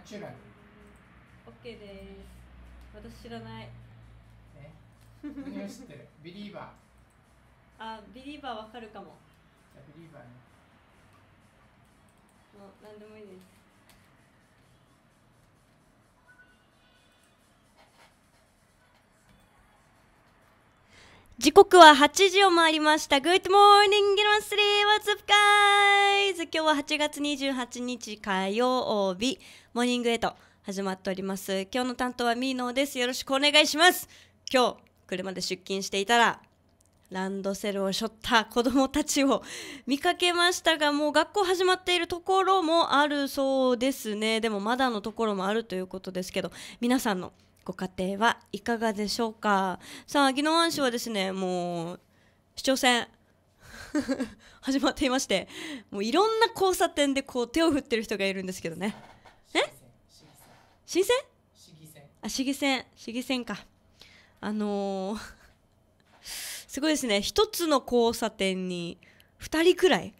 いオッケーです私知らないえ何を知ってる ビリーバーあビリーバーわかるかもじゃあビリーバーねもう何でもいいです時刻は8時を回りました。Good morning, g r a n s l e e What's up, guys? 今日は8月28日火曜日。モーニングエイト始まっております今日の担当はミーノーですよろしくお願いします今日車で出勤していたらランドセルを背負った子どもたちを見かけましたがもう学校始まっているところもあるそうですねでもまだのところもあるということですけど皆さんのご家庭はいかがでしょうかさあ宜野湾市はですねもう市長選 始まっていましてもういろんな交差点でこう手を振ってる人がいるんですけどね新鮮市議選あ市議選市議選かあのー、すごいですね一つの交差点に2人くらい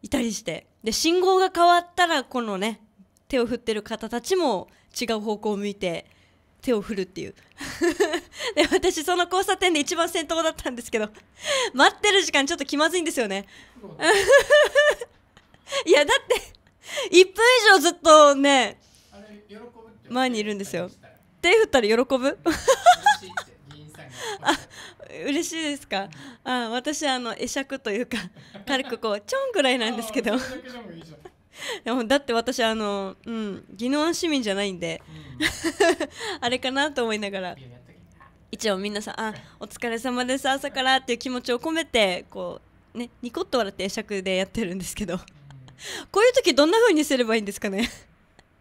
いたりしてで信号が変わったらこのね手を振ってる方たちも違う方向を向いて手を振るっていう で私その交差点で一番先頭だったんですけど待ってる時間ちょっと気まずいんですよね いやだって1分以上ずっとね前にいるんですよ手振ったら喜ぶあ嬉しいですか、うん、あ私あの会釈というか軽くこうちょんぐらいなんですけどでもだって私あの、うん、宜野湾市民じゃないんで、うん、あれかなと思いながら一応皆さんあお疲れ様です朝からっていう気持ちを込めてこうねニコッと笑って会釈でやってるんですけどこういう時どんな風にすればいいんですかね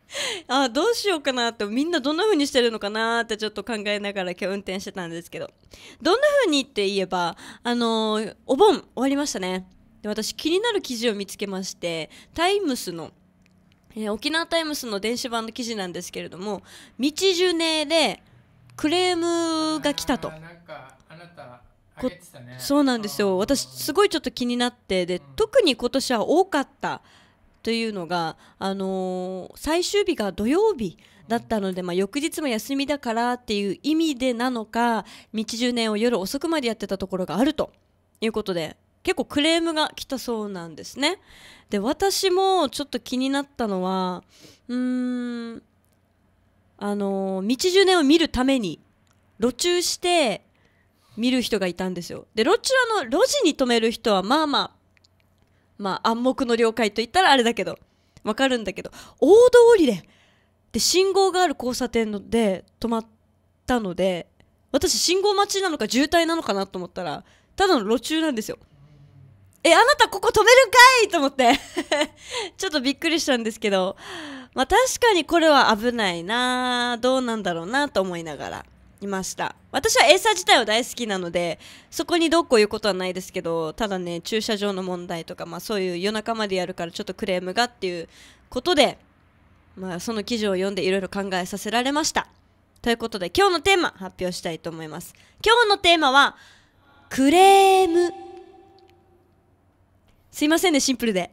あどうしようかなってみんなどんな風にしてるのかなってちょっと考えながら今日運転してたんですけどどんな風にって言えばあのー、お盆終わりましたねで私気になる記事を見つけましてタイムスの、えー、沖縄タイムスの電子版の記事なんですけれども道順ュでクレームが来たと。こそうなんですよ私すごいちょっと気になってで特に今年は多かったというのが、あのー、最終日が土曜日だったので、まあ、翌日も休みだからっていう意味でなのか道10年を夜遅くまでやってたところがあるということで結構クレームが来たそうなんですね。で私もちょっと気になったのはうーんあのー、道10年を見るために路中して見る人がいたんですよ。で路中の路地に止める人はまあまあまあ暗黙の了解と言ったらあれだけどわかるんだけど大通りでで信号がある交差点で止まったので私信号待ちなのか渋滞なのかなと思ったらただの路中なんですよえあなたここ止めるかいと思って ちょっとびっくりしたんですけどまあ確かにこれは危ないなどうなんだろうなと思いながら。いました私はエーサー自体は大好きなのでそこにどうこういうことはないですけどただね駐車場の問題とか、まあ、そういう夜中までやるからちょっとクレームがっていうことで、まあ、その記事を読んでいろいろ考えさせられましたということで今日のテーマ発表したいと思います今日のテーマはクレームすいませんねシンプルで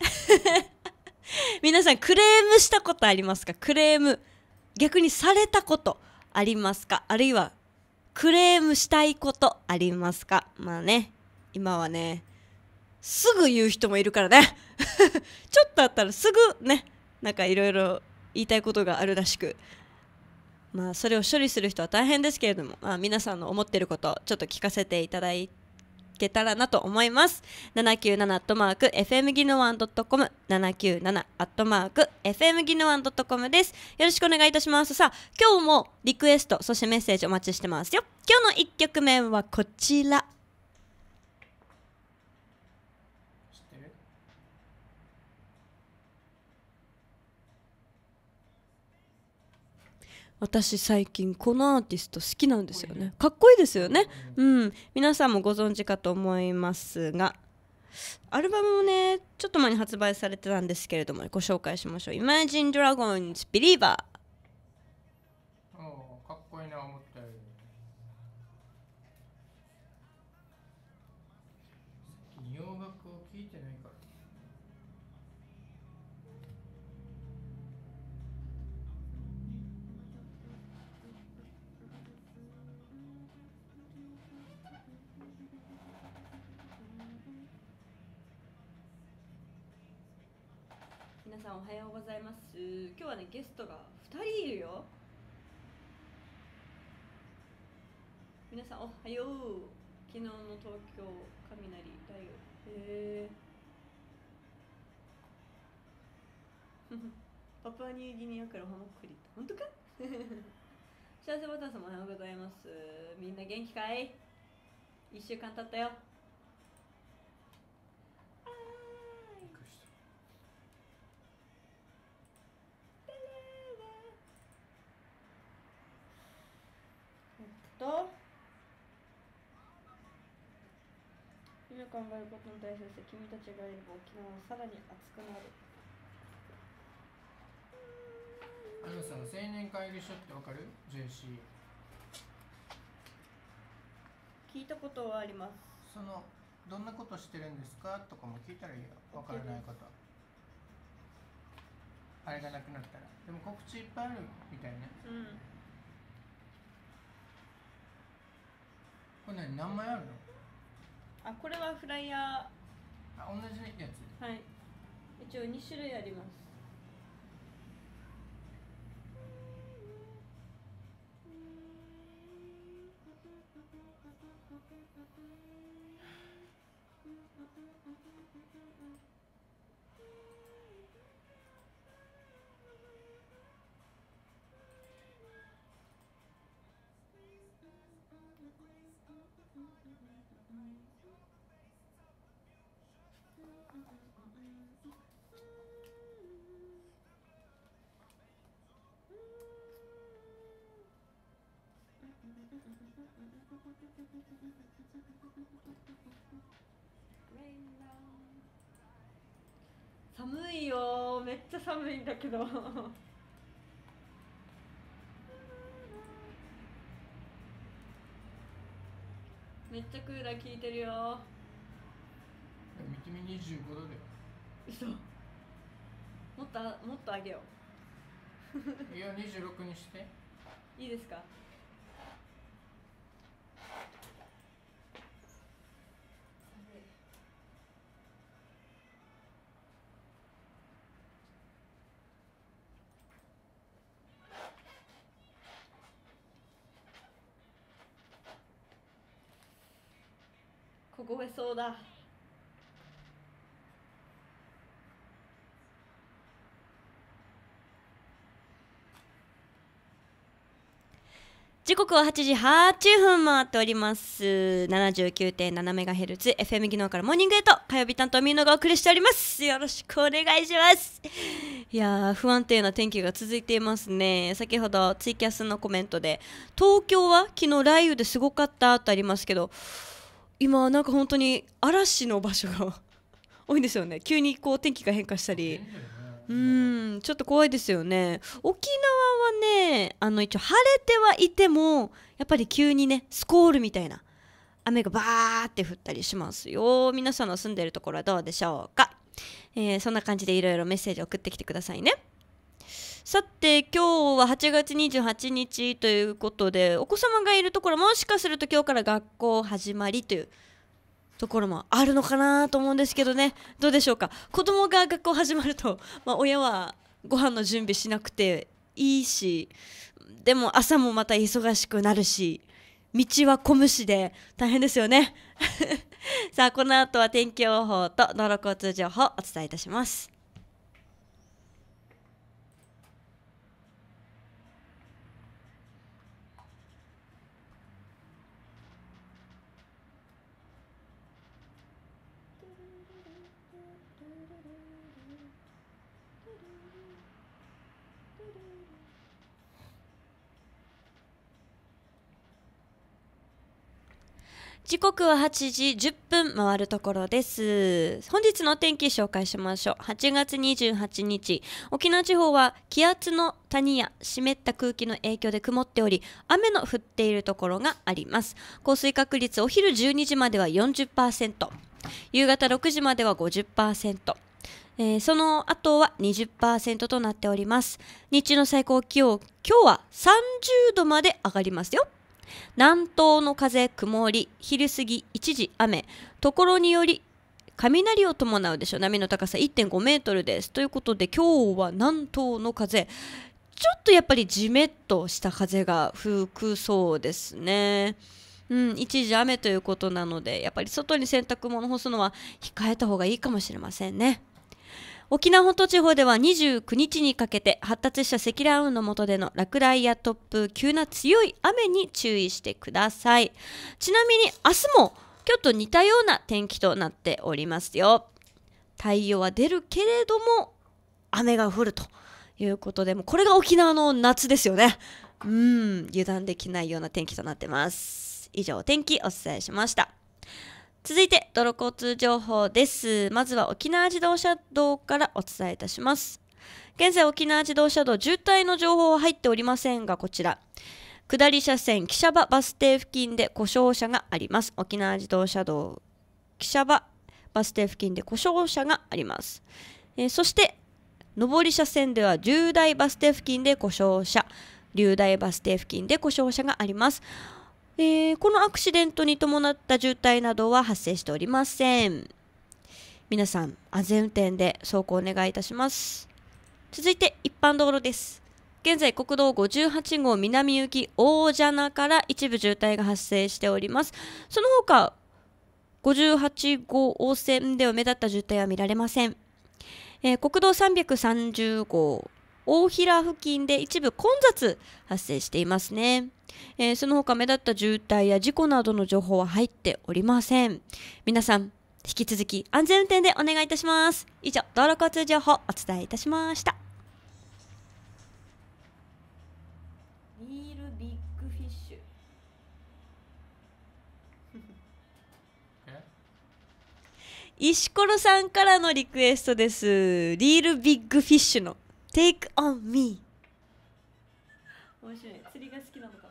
皆さんクレームしたことありますかクレーム逆にされたことありますかあるいはクレームしたいことありますかまあね今はねすぐ言う人もいるからね ちょっとあったらすぐねなんかいろいろ言いたいことがあるらしくまあそれを処理する人は大変ですけれども、まあ、皆さんの思ってることちょっと聞かせていただいてけたらなと思います。七九七アットマーク FM ギノワンドットコム七九七アットマーク FM ギノワンドットコムです。よろしくお願いいたします。さあ、今日もリクエスト、そしてメッセージお待ちしてますよ。今日の一曲目はこちら。私最近このアーティスト好きなんですよねかっこいいですよねうん皆さんもご存知かと思いますがアルバムもねちょっと前に発売されてたんですけれどもご紹介しましょう Imagine Dragons Believer 皆さんおはようございます今日はねゲストが2人いるよ皆さんおはよう昨日の東京雷だよへえパプアニューギニアからほのくり本当か 幸せボタンさんおはようございますみんな元気かい1週間経ったよ考えることに対して君たちがいれば沖縄はさらに熱くなるあのさ青年会議所ってわかる ?JC 聞いたことはありますそのどんなことしてるんですかとかも聞いたらいいよわからないことあれがなくなったらでも告知いっぱいあるみたいねうんこれ何枚あるのあこれはフライヤーあ同じやつはい一応2種類あります寒いよめっちゃ寒いんだけどめっちゃクーラー効いてるよえ見てみ25度だよ嘘もっともっと上げよういや26にしていいですか凍えそうだ時刻は8時8分回っております 79.7MHz FM 技能からモーニングエイト火曜日担当みんながお送りしておりますよろしくお願いしますいや不安定な天気が続いていますね先ほどツイキャスのコメントで東京は昨日雷雨ですごかったとありますけど今なんか本当に嵐の場所が 多いんですよね急にこう天気が変化したり。うんちょっと怖いですよね沖縄はねあの一応晴れてはいてもやっぱり急にねスコールみたいな雨がバーって降ったりしますよ皆さんの住んでるところはどうでしょうか、えー、そんな感じでいろいろメッセージ送ってきてくださいねさて今日は8月28日ということでお子様がいるところもしかすると今日から学校始まりというところもあるのかなと思うんですけどねどうでしょうか子供が学校始まると、まあ、親はご飯の準備しなくていいしでも朝もまた忙しくなるし道は小しで大変ですよね さあこの後は天気予報と道路交通情報お伝えいたします時刻は8時10分回るところです本日の天気紹介しましょう8月28日沖縄地方は気圧の谷や湿った空気の影響で曇っており雨の降っているところがあります降水確率お昼12時までは40%夕方6時までは50%えー、その後は20%となっております。日中の最高気温、今日は30度まで上がりますよ。南東の風曇り昼過ぎ一時雨ところにより雷を伴うでしょ波の高さ1.5メートルですということで今日は南東の風ちょっとやっぱりじめっとした風が吹くそうですね。うん、一時雨ということなのでやっぱり外に洗濯物干すのは控えた方がいいかもしれませんね。沖縄本島地方では29日にかけて発達した積乱雲の下での落雷や突風、急な強い雨に注意してください。ちなみに明日も今日と似たような天気となっておりますよ。太陽は出るけれども雨が降るということで、もこれが沖縄の夏ですよね。うん、油断できないような天気となってます。以上、天気お伝えしました。続いて、道路交通情報です。まずは沖縄自動車道からお伝えいたします。現在沖縄自動車道渋滞の情報は入っておりませんが、こちら。下り車線、汽車場バス停付近で故障車があります。沖縄自動車道、汽車場バス停付近で故障車があります。えー、そして、上り車線では重大バス停付近で故障車、流大バス停付近で故障車があります。えー、このアクシデントに伴った渋滞などは発生しておりません皆さん安全運転で走行お願いいたします続いて一般道路です現在国道58号南行き大蛇名から一部渋滞が発生しておりますその他58号線では目立った渋滞は見られません、えー、国道330号大平付近で一部混雑発生していますね、えー、その他目立った渋滞や事故などの情報は入っておりません皆さん引き続き安全運転でお願いいたします以上道路交通情報お伝えいたしましたミールビッグフィッシュ 石ころさんからのリクエストですリールビッグフィッシュの Take on me 面白い釣りが好きなのか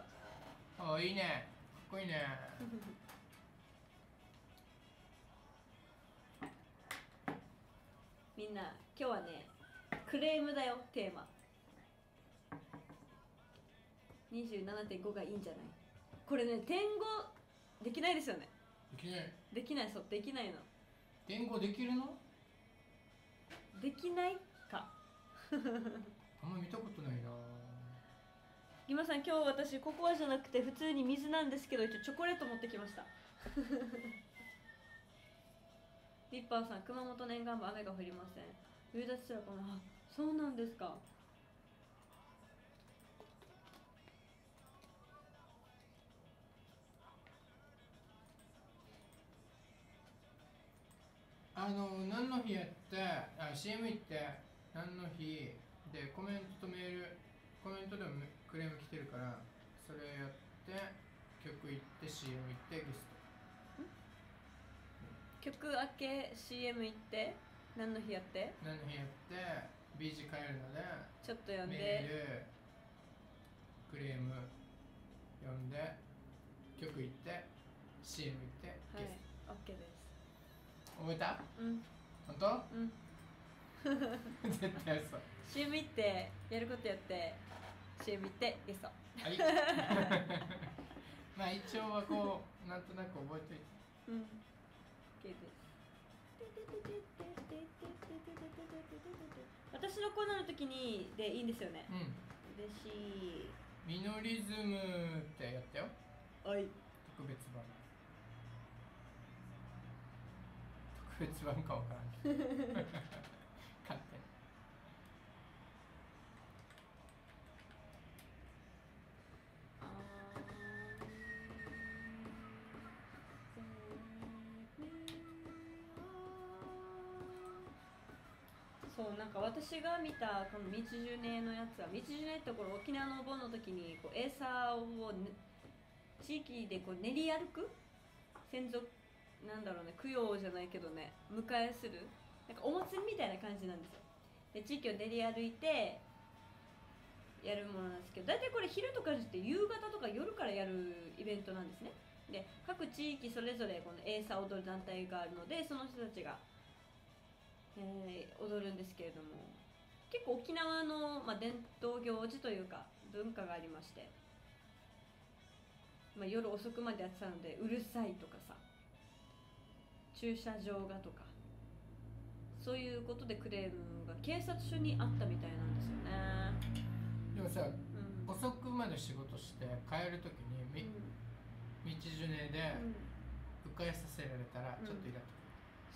なあいいねかっこいいね みんな今日はねクレームだよテーマ27.5がいいんじゃないこれね点五できないですよねできないできないそうできないの点五できるのできないあんま見たことないな今さん今日私ココアじゃなくて普通に水なんですけど一応チョコレート持ってきました リッパーさん熊本念願部雨が降りません冬立すらかなあそうなんですかあの何の日やってあ CM 行って何の日でコメントとメールコメントでもクレーム来てるからそれやって曲行って CM 行ってゲスト曲明け CM 行って何の日やって何の日やって B G. 帰るのでちょっと読んでメールクレーム読んで曲行って CM 行ってゲストはい OK です覚えたうん本当うん 絶対嘘 CM 行ってやることやって CM 行ってゲストはい まあ一応はこうなんとなく覚えといてうん OK です私のコーナーの時にでいいんですよねうん嬉しいミノリズムってやったよはい特別版特別版か分からんけど そうなんか私が見たこの道順ュのやつは道順ュネってこ沖縄のお盆の時にこうエーサーを、ね、地域でこう練り歩く先祖なんだろうね供養じゃないけどね迎えするなんかお祭りみたいな感じなんですよで地域を練り歩いてやるものなんですけど大体これ昼とかじゃて夕方とか夜からやるイベントなんですねで各地域それぞれこのエーサー踊る団体があるのでその人たちがえー、踊るんですけれども結構沖縄の、まあ、伝統行事というか文化がありまして、まあ、夜遅くまでやってたので「うるさい」とかさ「駐車場が」とかそういうことでクレームが警察署にあったみたいなんですよねでもさ、うん、遅くまで仕事して帰る時にうん、道順で迂回させられたらちょっとイラッと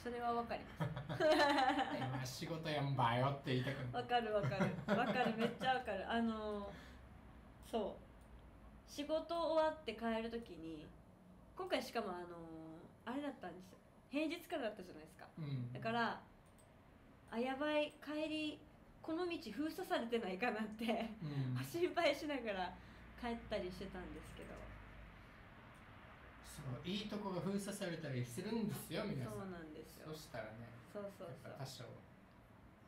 それはわかります今仕事やんばよって言いたくわかるわかるわかるめっちゃわかるあのそう仕事終わって帰るときに今回しかもあのあれだったんですよ平日からだったじゃないですか、うん、だからあやばい帰りこの道封鎖されてないかなって、うん、心配しながら帰ったりしてたんですけどそういいとこが封鎖されたりするんですよ皆さんそうなんですよそしたらねそうそうそう多少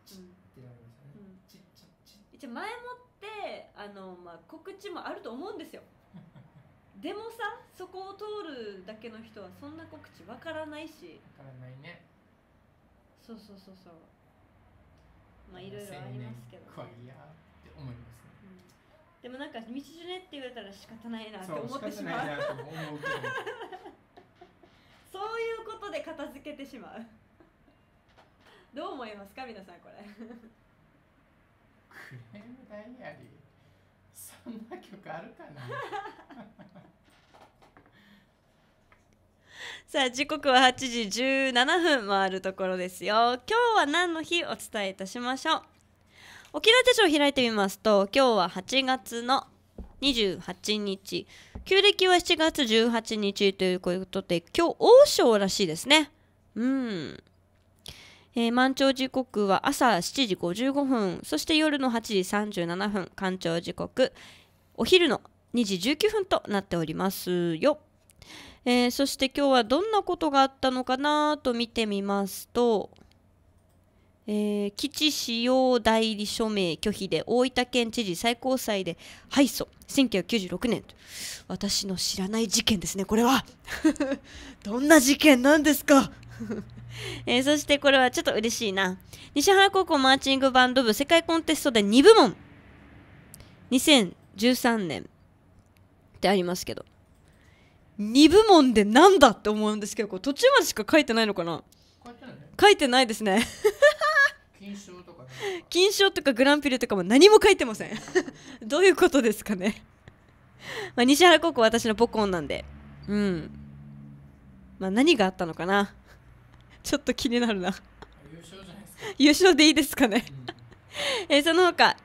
チッってなりますよね、うん、チッチッチッ一応前もってあの、まあ、告知もあると思うんですよ でもさそこを通るだけの人はそんな告知わからないしわからないねそうそうそうそうまあいろいろありますけど、ね、怖いやって思いますねでもなんか道じゃねって言われたら仕方ないなって思ってしまうそういうことで片付けてしまうどう思いますか皆さんこれクレームダイアリーそんな曲あるかな さあ時刻は8時17分回るところですよ今日は何の日お伝えいたしましょう沖縄手帳を開いてみますと今日は8月の28日旧暦は7月18日ということで今日王将らしいですねうんえー、満潮時刻は朝7時55分そして夜の8時37分干潮時刻お昼の2時19分となっておりますよ、えー、そして今日はどんなことがあったのかなと見てみますとえー、基地使用代理署名拒否で大分県知事最高裁で敗訴1996年私の知らない事件ですねこれは どんな事件なんですか えー、そしてこれはちょっと嬉しいな西原高校マーチングバンド部世界コンテストで2部門2013年ってありますけど2部門でなんだって思うんですけどこれ途中までしか書いてないのかな書いてないですね金賞とか金賞とかグランプリとかも何も書いてません どういうことですかね まあ西原高校私の母校なんでうんまあ何があったのかな ちょっと気になるな優勝じでいいですかね、うん、えね。その他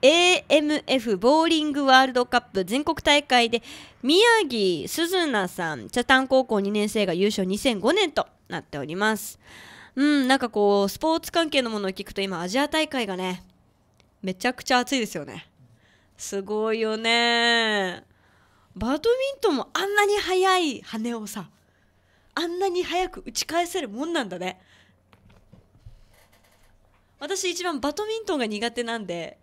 AMF ボーリングワールドカップ全国大会で宮城鈴奈さん茶炭高校2年生が優勝2005年となっておりますうん、なんかこう、スポーツ関係のものを聞くと今、アジア大会がね、めちゃくちゃ暑いですよね。すごいよね。バドミントンもあんなに速い羽をさ、あんなに早く打ち返せるもんなんだね。私一番バドミントンが苦手なんで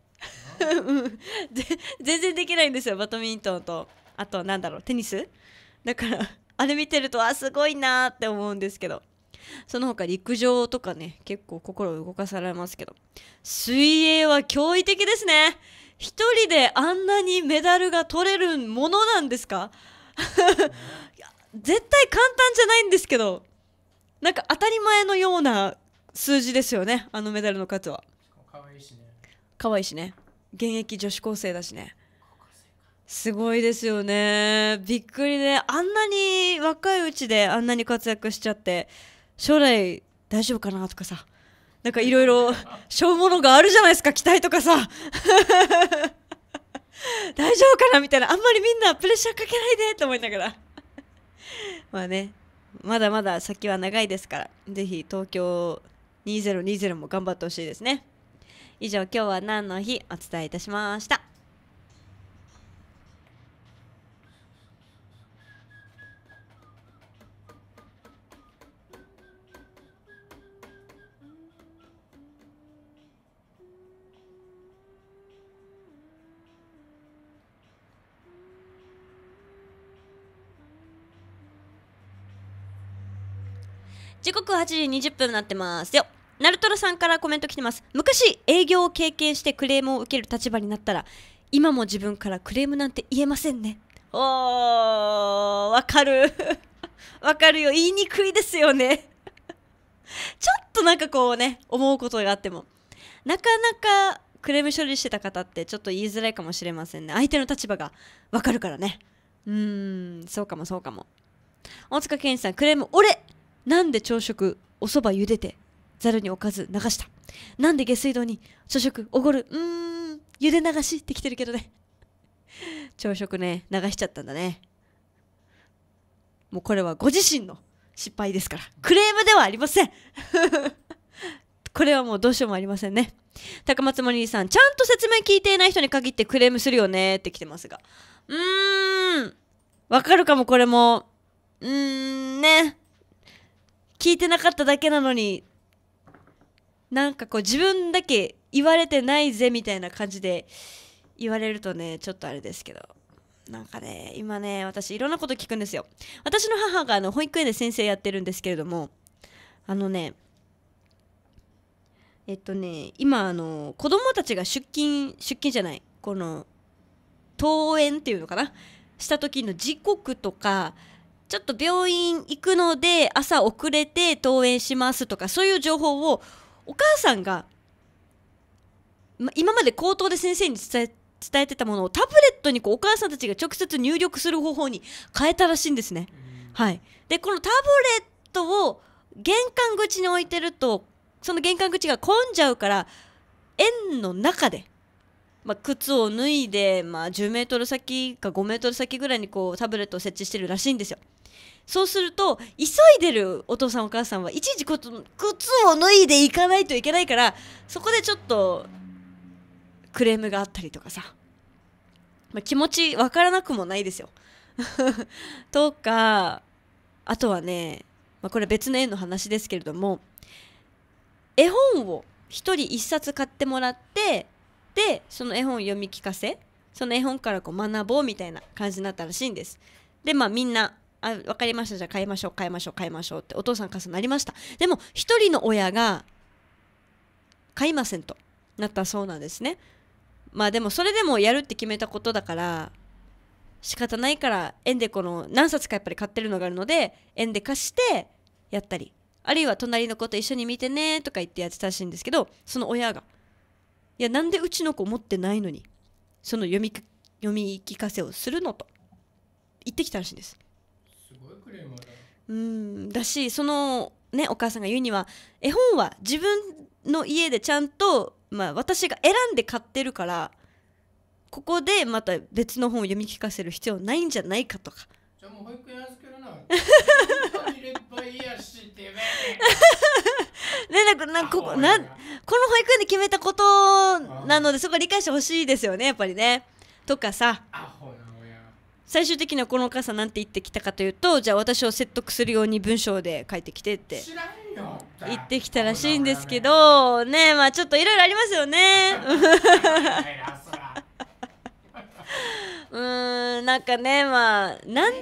全然できないんですよバドミントンとあとなんだろうテニスだからあれ見てるとあすごいなって思うんですけどその他陸上とかね結構心動かされますけど水泳は驚異的ですね一人であんなにメダルが取れるものなんですか 絶対簡単じゃないんですけどなんか当たり前のような数字ですよねあのメダルの数はかわいいしねかわいいしね現役女子高生だしねすごいですよねびっくりで、あんなに若いうちであんなに活躍しちゃって将来大丈夫かなとかさなんかいろいろしょうものがあるじゃないですか期待とかさ 大丈夫かなみたいなあんまりみんなプレッシャーかけないでと思いながらまあねまだまだ先は長いですからぜひ東京2020も頑張ってほしいですね以上今日は何の日お伝えいたしました時刻8時20分になってますよナルトロさんからコメント来てます昔営業を経験してクレームを受ける立場になったら今も自分からクレームなんて言えませんねおーわかる わかるよ言いにくいですよね ちょっとなんかこうね思うことがあってもなかなかクレーム処理してた方ってちょっと言いづらいかもしれませんね相手の立場がわかるからねうーんそうかもそうかも大塚健二さんクレーム俺なんで朝食おそば茹でてざるにおかず流したなんで下水道に朝食おごるうーん茹で流しってきてるけどね朝食ね流しちゃったんだねもうこれはご自身の失敗ですからクレームではありません これはもうどうしようもありませんね高松森さんちゃんと説明聞いていない人に限ってクレームするよねって来てますがうーんわかるかもこれもうーんね聞いてなかっただけなのになんかこう自分だけ言われてないぜみたいな感じで言われるとねちょっとあれですけどなんかね今ね私いろんなこと聞くんですよ私の母があの保育園で先生やってるんですけれどもあのねえっとね今あの子供たちが出勤出勤じゃないこの登園っていうのかなした時の時刻とかちょっと病院行くので朝遅れて登園しますとかそういう情報をお母さんが、ま、今まで口頭で先生に伝え伝えてたものをタブレットにこうお母さんたちが直接入力する方法に変えたらしいんですね。はい、でこのタブレットを玄関口に置いてるとその玄関口が混んじゃうから園の中で、まあ、靴を脱いで、まあ、10メートル先か5メートル先ぐらいにこうタブレットを設置してるらしいんですよ。そうすると急いでるお父さんお母さんはいちいち靴を脱いでいかないといけないからそこでちょっとクレームがあったりとかさ、まあ、気持ちわからなくもないですよ。とかあとはね、まあ、これ別の絵の話ですけれども絵本を1人1冊買ってもらってでその絵本を読み聞かせその絵本からこう学ぼうみたいな感じになったらしいんです。でまあみんなあ分かりましたじゃあ買いましょう買いましょう買いましょうってお父さん母さんなりましたでも一人の親が買いませんとなったそうなんですねまあでもそれでもやるって決めたことだから仕方ないから円でこの何冊かやっぱり買ってるのがあるので円で貸してやったりあるいは隣の子と一緒に見てねとか言ってやってたらしいんですけどその親がいやなんでうちの子持ってないのにその読み読み聞かせをするのと言ってきたらしいんですうんだしそのねお母さんが言うには絵本は自分の家でちゃんと、まあ、私が選んで買ってるからここでまた別の本を読み聞かせる必要ないんじゃないかとか。じゃもう保育園預けるな。ね、なんか、なんここ、なこの保育園で決めたことなので、そこは理解してほしいですよね、やっぱりね。とかさ。アホ最終的にはこのお母さんなんて言ってきたかというとじゃあ私を説得するように文章で書いてきてって言ってきたらしいんですけどねまあちょっといろいろありますよね。うんなんかねまあなんで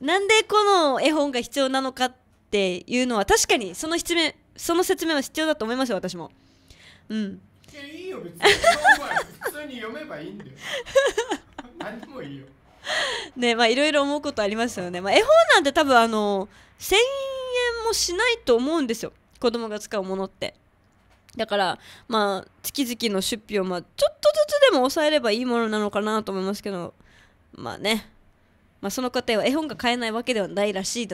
なんでこの絵本が必要なのかっていうのは確かにその説明その説明は必要だと思いますよ私も。うんいいよ別に普通に読めばいいんだよ何でもいいよ ねまあいろいろ思うことありますよね、まあ、絵本なんて多分あの1000円もしないと思うんですよ子供が使うものってだからまあ月々の出費をまあちょっとずつでも抑えればいいものなのかなと思いますけどまあねまあその過程は絵本が買えないわけではないらしい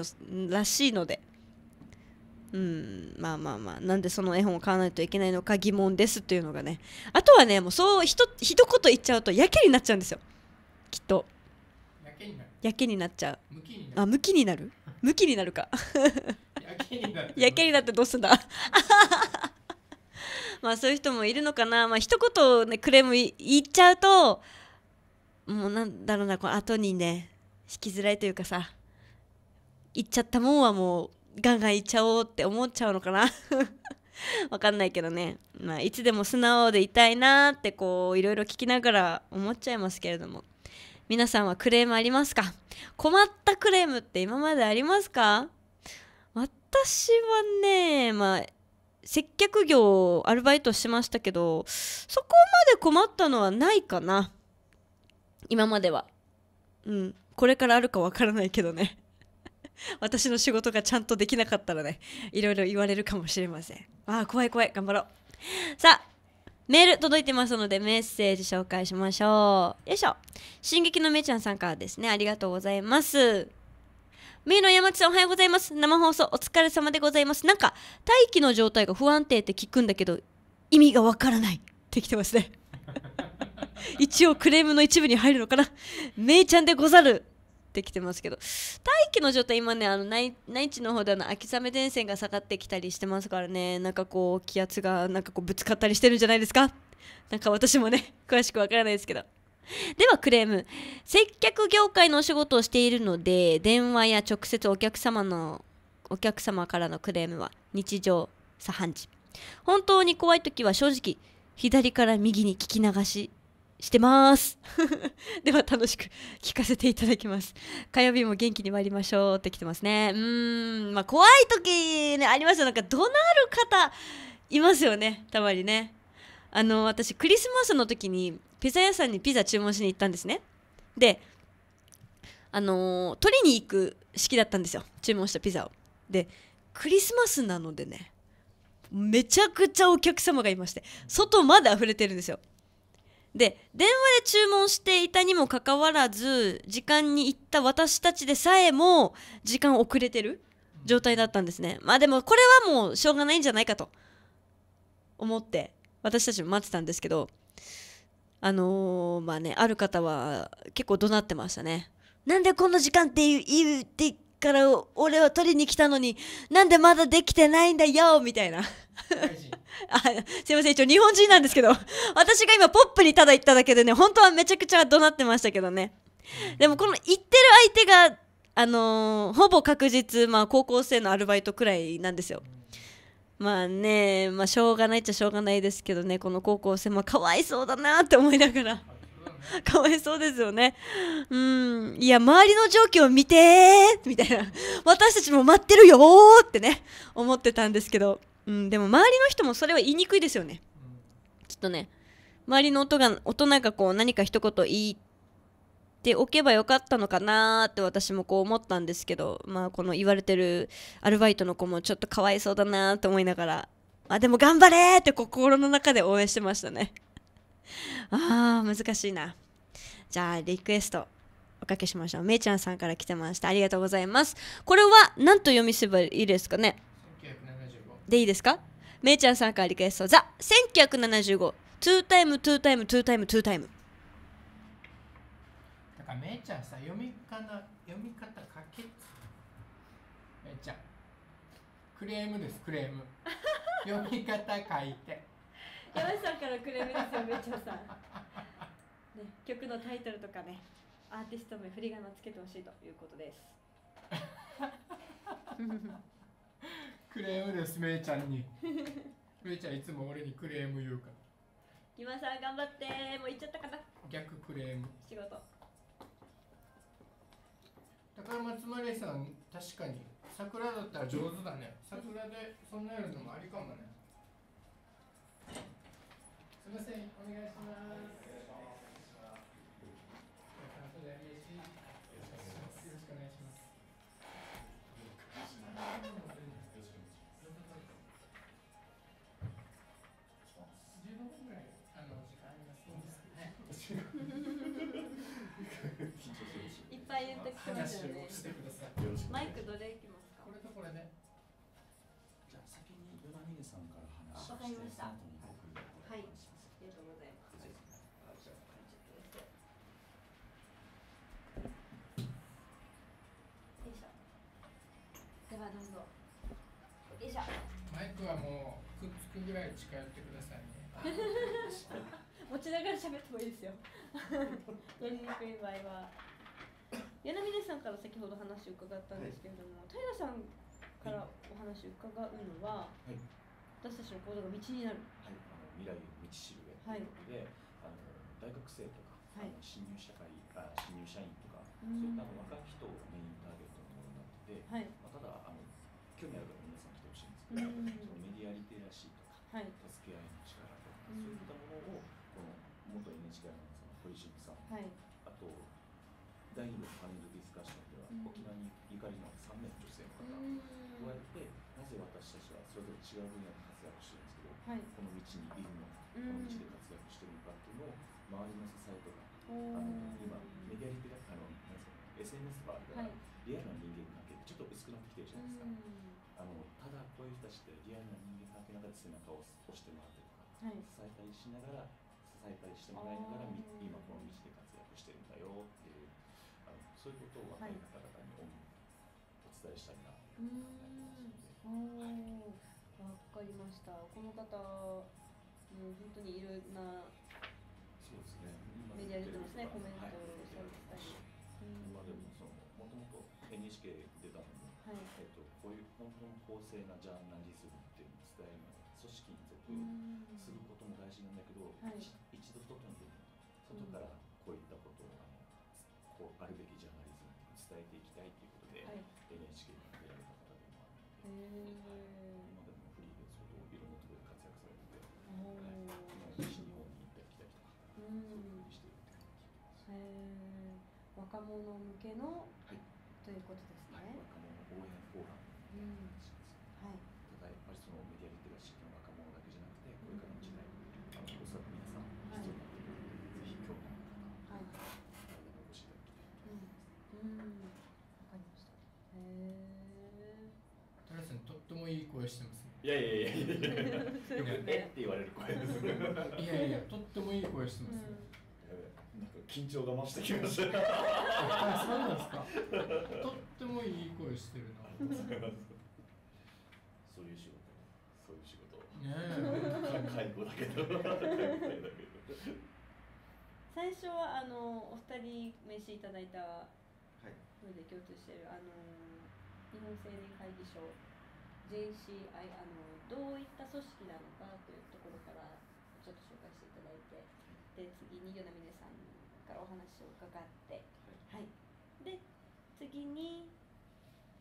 らしいのでうんまあまあまあなんでその絵本を買わないといけないのか疑問ですというのがねあとはねもうそうひと一言言っちゃうとやけになっちゃうんですよきっとやけになっちゃうあむきになる むきになるかやけになってどうすんだ まあそういう人もいるのかなまあ一言ねクレーム言っちゃうともうなんだろうなこう後にね引きづらいというかさ言っちゃったもんはもうガンガン言っちゃおうって思っちゃうのかな わかんないけどね、まあ、いつでも素直でいたいなってこういろいろ聞きながら思っちゃいますけれども皆さんはクレームありますか困ったクレームって今までありますか私はね、まあ、接客業アルバイトしましたけどそこまで困ったのはないかな今まではうんこれからあるかわからないけどね 私の仕事がちゃんとできなかったらねいろいろ言われるかもしれませんああ怖い怖い頑張ろうさあメール届いてますのでメッセージ紹介しましょう。よいしょ。進撃のめちゃんさんからですね。ありがとうございます。みーの山地さんおはようございます。生放送お疲れ様でございます。なんか、大気の状態が不安定って聞くんだけど、意味がわからないできてますね。一応クレームの一部に入るのかな。めいちゃんでござるってきてますけど大気の状態今ねあの内内地の方での秋雨前線が下がってきたりしてますからねなんかこう気圧がなんかこうぶつかったりしてるんじゃないですかなんか私もね 詳しくわからないですけど。ではクレーム接客業界のお仕事をしているので電話や直接お客様のお客様からのクレームは日常茶飯事本当に怖い時は正直左から右に聞き流ししてます では楽しく聞かせていただきます火曜日も元気に参りましょうって来てますねうんまあ怖い時ねありますよなんか怒鳴る方いますよねたまにねあの私クリスマスの時にピザ屋さんにピザ注文しに行ったんですねであのー、取りに行く式だったんですよ注文したピザをでクリスマスなのでねめちゃくちゃお客様がいまして外まで溢れてるんですよで電話で注文していたにもかかわらず時間に行った私たちでさえも時間遅れてる状態だったんですねまあでもこれはもうしょうがないんじゃないかと思って私たちも待ってたんですけどあのー、まあねある方は結構怒鳴ってましたねなんでこの時間って言うってから俺は取りに来たのになんでまだできてないんだよみたいな すいません、一応日本人なんですけど、私が今ポップにただ言っただけでね、本当はめちゃくちゃ怒鳴ってましたけどね。でもこの言ってる相手が、あのー、ほぼ確実、まあ高校生のアルバイトくらいなんですよ。まあね、まあしょうがないっちゃしょうがないですけどね、この高校生、まあかわいそうだなって思いながら。かわいそうですよね。うん。いや、周りの状況を見てみたいな。私たちも待ってるよってね、思ってたんですけど。うん、でも周りの人もそれは言いにくいですよね、うん、きっとね周りの音が大人がこう何か一言言っておけばよかったのかなって私もこう思ったんですけどまあこの言われてるアルバイトの子もちょっとかわいそうだなと思いながらあでも頑張れって心の中で応援してましたね あー難しいなじゃあリクエストおかけしましょうめいちゃんさんから来てましたありがとうございますこれは何と読みすればいいですかねでいいですかめいちゃんさんからリクエスト、ザ1975、トゥータイム、トゥータイム、トゥータイム、トゥータイム。だからめいちゃんさ、読み方、読み方かけめいちゃん。クレームです、クレーム。読み方書いて。山下さんからクレームですよ、めいちゃんさん。ね、曲のタイトルとかね、アーティストの振り仮名つけてほしいということです。クレームですめいちゃんにめい ちゃんいつも俺にクレーム言うから今さん頑張ってもう行っちゃったかな逆クレーム仕事だから松丸さん確かに桜だったら上手だね桜でそんなやるのもありかもねすみませんお願いしますかりました。はい、ありがとうございます。よいしょ。ではどうぞ。よいしょ。マイクはもうくっつくぐらい近寄ってくださいね。持ちながら喋ってもいいですよ。やりにくい場合は。柳出さんから先ほど話を伺ったんですけれども、はい、平さんからお話を伺うのは、はい私たちの行動が道になる、はい、あの未来の道しるべということで、はい、あの大学生とか、はい、あの新入社会あ新入社員とか、そういったあの若い人をメインターゲットのものになってて、はいまあ、ただあの興味ある方皆さん来てほしいんですけど、そのメディアリテラシーとか、はい、助け合いの力とか、そういったものをこの元 NHK アその堀潤さん、はい、あと第2部のパネルディスカッションでは、うん、沖縄にゆかりの3名の女性の方を加えてなぜ私たちはそれぞれ違う分野ではい、この道にいるのか、この道で活躍してるのかっていうのを周りの支えとかあの今メディアリテラあのなんですか、ね、SNS とかあるから、リアルな人間関係ってちょっと薄くなってきてるじゃないですか、あのただこういう人たちってリアルな人間関係の中で背中を押してもらってとか、支えたりしながら支えたりしてもらいながら今この道で活躍してるんだよっていうあのそういうことを若い方々にお伝えしたいなと考えてますので。したこの方、もう本当にいろんなそうですねメディア出てますね、コメントされてたり。はいまあ、でもそのもともと NHK 出たのも、はいえっと、こういう本当に公正なジャーナリズムっていうのを伝えるのは組織に属することも大事なんだけど、はい、者向けの、はい、ということですね、はい、若者応援フォーラムいな話です、うん、はい、ただやっぱりそのメディアリテラシーの若者だけじゃなくてこれからの時代、あのおそらく皆さん必要になってくるので、ぜひ興味のある方、はい、お越しいただきたいと思います、うんわかりましたへえとってもいい声してます、ね、いやいやいやいやいやえって言われる声ですいやいやとってもいい声してます、ね、うん緊張が増してきましたあ、そうなんですか とってもいい声してるなそういう仕事そういう仕事ねえ介護だけど最初はあのお二人名刺いただいたので共通してる、あの日本青年会議所 JCI あのどういった組織なのかというところからちょっと紹介していただいてで次に与那峰さんお話を伺って、はい、はい、で次に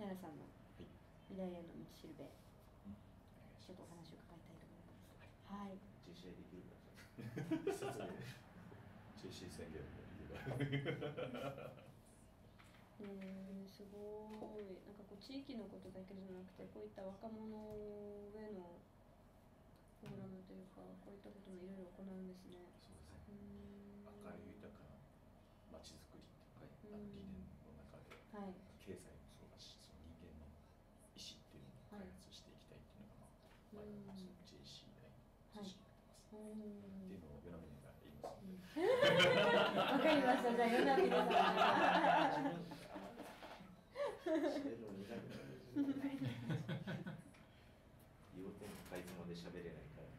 奈良さんの未来への道しるべ、ちょっとお話を伺いたいと思います。はい。JCA できるかな。JC 宣言もできれうん、すごい。なんかこう地域のことだけじゃなくて、こういった若者へのフローラムというか、こういったこともいろいろ行うんですね。そあの理念の中で、はい、経済もそうだしその人間の意思っていうのを開発していきたいっていうのが、まあ、JCI の組織になってます、はい、っていうのをが言いますのでわかりましたじゃあさん要点かいつまで喋れないから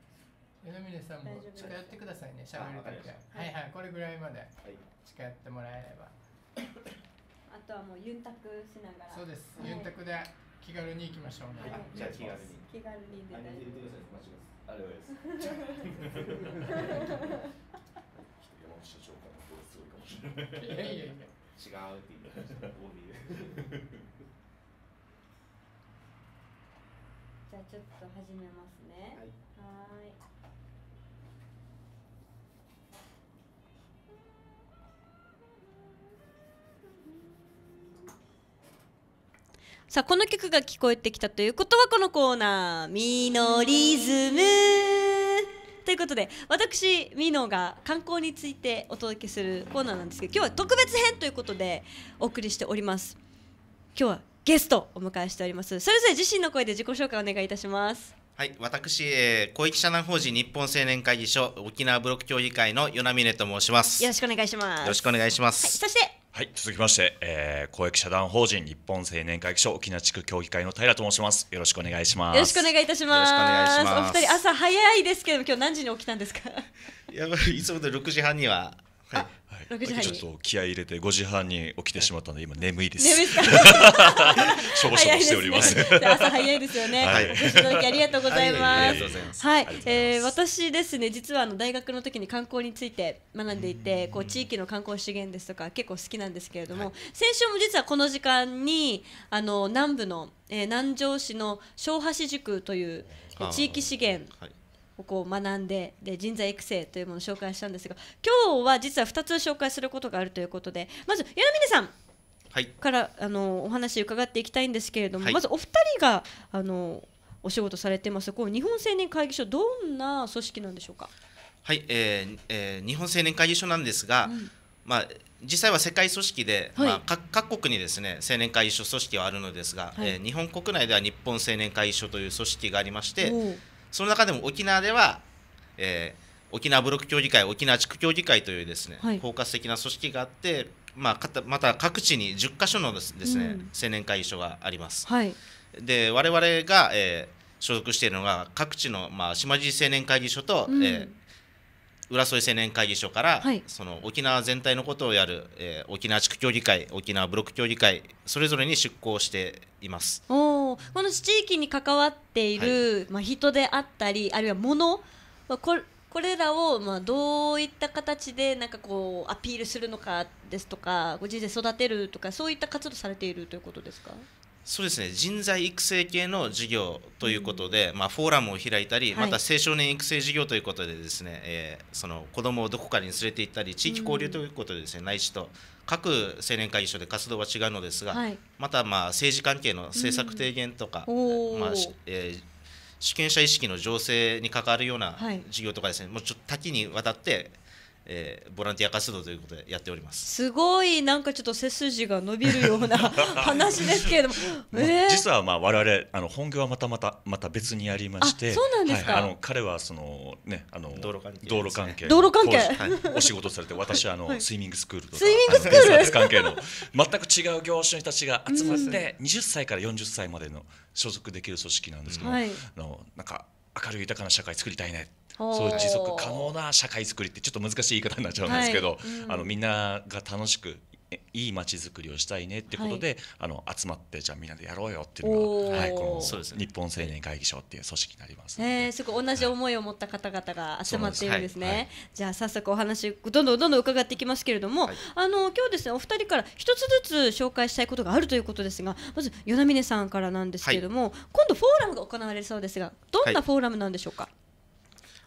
江峰さんも近寄ってくださいね、べるときは。はいはい、これぐらいまで近寄ってもらえれば。あとはもうユンタクしながらそうです、ユンタクで気軽に行きましょうね、はい、じゃあ気軽に気軽にであれです山本社長からすごいかもしれないいやいやいや違うって言ってましたじゃあちょっと始めますねはいさあこの曲が聞こえてきたということはこのコーナー「ミノリズム」ということで私ミノが観光についてお届けするコーナーなんですけど今日は特別編ということでお送りしております今日はゲストお迎えしておりますそれぞれ自身の声で自己紹介お願いいたしますはい、私、えー、広域社団法人日本青年会議所沖縄ブロック協議会の与那峰と申します。よろしくお願いします。よろしくお願いします。はい、そして。はい、続きまして、えー、公益社団法人日本青年会議所沖縄地区協議会の平と申します。よろしくお願いします。よろしくお願いいたします。よろしくお願いします。お二人朝早いですけど、今日何時に起きたんですか。いや、いつもで六時半には。はい、はい、時半にちょっと気合い入れて5時半に起きてしまったので今眠いです眠い しょぼしょぼしております、ね、朝早いですよね、はい、ご指導ありがとうございます、はい、はい、え私ですね実はあの大学の時に観光について学んでいてこう地域の観光資源ですとか結構好きなんですけれども、はい、先週も実はこの時間にあの南部の、えー、南城市の小橋塾という地域資源、はいこう学んでで人材育成というものを紹介したんですが今日は実は2つ紹介することがあるということでまず柳峰さんから、はい、あのお話伺っていきたいんですけれども、はい、まずお二人があのお仕事されてますこう日本青年会議所どんな組織なんでしょうか。はい、えーえー、日本青年会議所なんですが、うん、まあ実際は世界組織で、はい、まあ、各国にですね青年会議所組織はあるのですが、はい、えー、日本国内では日本青年会議所という組織がありまして、その中でも沖縄では、えー、沖縄ブロック協議会沖縄地区協議会というですね、はい、包括的な組織があって、まあ、また各地に10か所のですね、うん、青年会議所があります。はい、で我々が、えー、所属しているのが各地の、まあ、島尻青年会議所と、うん、えー浦添青年会議所から、はい、その沖縄全体のことをやる、えー、沖縄地区協議会沖縄ブロック協議会それぞれに出向していますおこの地域に関わっている、はい、まあ、人であったりあるいは物、まあ、ここれらをまあどういった形でなんかこうアピールするのかですとかご自身育てるとかそういった活動されているということですかそうですね人材育成系の事業ということで、うん、まあ、フォーラムを開いたり、はい、また青少年育成事業ということでですね、えー、その子どもをどこかに連れて行ったり地域交流ということでですね、うん、内地と各青年会議所で活動は違うのですが、はい、またまあ政治関係の政策提言とか、うん、まあえー、主権者意識の醸成に関わるような事業とかですね、はい、もうちょっと多岐にわたってえー、ボランティア活動ということでやっておりますすごいなんかちょっと背筋が伸びるような 話ですけれども、えー、実はまあ我々あの本業はまたまたまた別にありましてそうなんですか、はい、あの彼はそのねあの道路関係、ね、道路関係道路関係、はい、お仕事されて私はあの、はい、スイミングスクールとかスイミングスクール関係の全く違う業種の人たちが集まって、うん、20歳から40歳までの所属できる組織なんですけど、うん、あのなんか明るい豊かな社会作りたいねそう持続可能な社会づくりってちょっと難しい言い方になっちゃうんですけど、はいうん、あのみんなが楽しくいい街づくりをしたいねってことで、はい、あの集まってじゃあみんなでやろうよっていうのが、はい、この、ね、日本青年会議所っていう組織になります、ね。えー、すごい同じ思いを持った方々が集まっているんですね。はい、じゃあ早速お話どんどんどんどん伺っていきますけれども、あの今日ですねお二人から一つずつ紹介したいことがあるということですが、まず与那嶺さんからなんですけれども、今度フォーラムが行われるそうですが、どんなフォーラムなんでしょうか。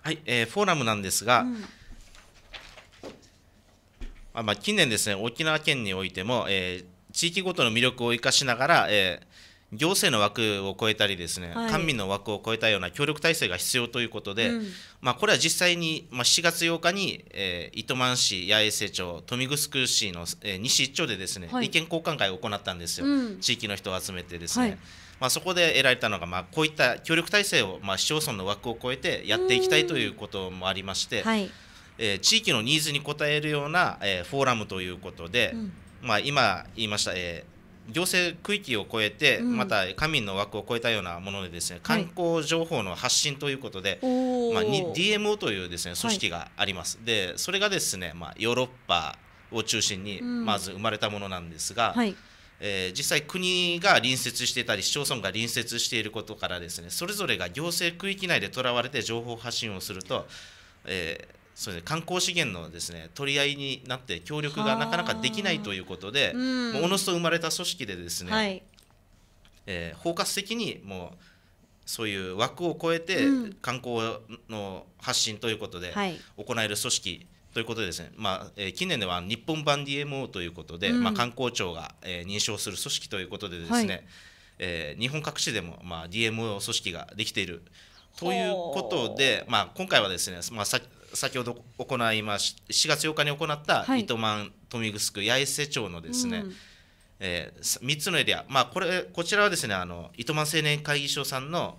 はい、えー、フォーラムなんですが、うんまあ、まあ近年ですね沖縄県においても、えー、地域ごとの魅力を生かしながら、えー、行政の枠を超えたりですね、はい、官民の枠を超えたような協力体制が必要ということで、うん、まあ、これは実際に、まあ、7月8日に、えー、糸満市八重瀬町豊見城市の、えー、西一丁でですね、はい、意見交換会を行ったんですよ、うん、地域の人を集めてですね。はいまあ、そこで得られたのが、まあ、こういった協力体制を、まあ、市町村の枠を超えてやっていきたいということもありまして、はい、えー、地域のニーズに応えるような、えー、フォーラムということで、うん、まあ、今言いました、えー行政区域を超えて、また官民の枠を超えたようなものでですね、観光情報の発信ということで、まあ、DMO というですね組織があります、はい、でそれがですね、まあ、ヨーロッパを中心にまず生まれたものなんですが、はい、えー、実際国が隣接していたり市町村が隣接していることからですねそれぞれが行政区域内でとらわれて情報発信をすると、えーそうですね、観光資源のですね取り合いになって協力がなかなかできないということで、もうおのずと生まれた組織でですね、はい、えー、包括的にもうそういう枠を超えて観光の発信ということで行える組織ということでですね、まあえー、近年では日本版 DMO ということで、うん、まあ、観光庁が、えー、認証する組織ということでですね、はい、えー、日本各地でも、まあ、DMO 組織ができているということで、まあ、今回はですね、まあ、さ先ほど行いまし4月8日に行った糸満豊見城八重瀬町のですね、うんえー、3つのエリア、まあ、これこちらはですねあの糸満青年会議所さんの、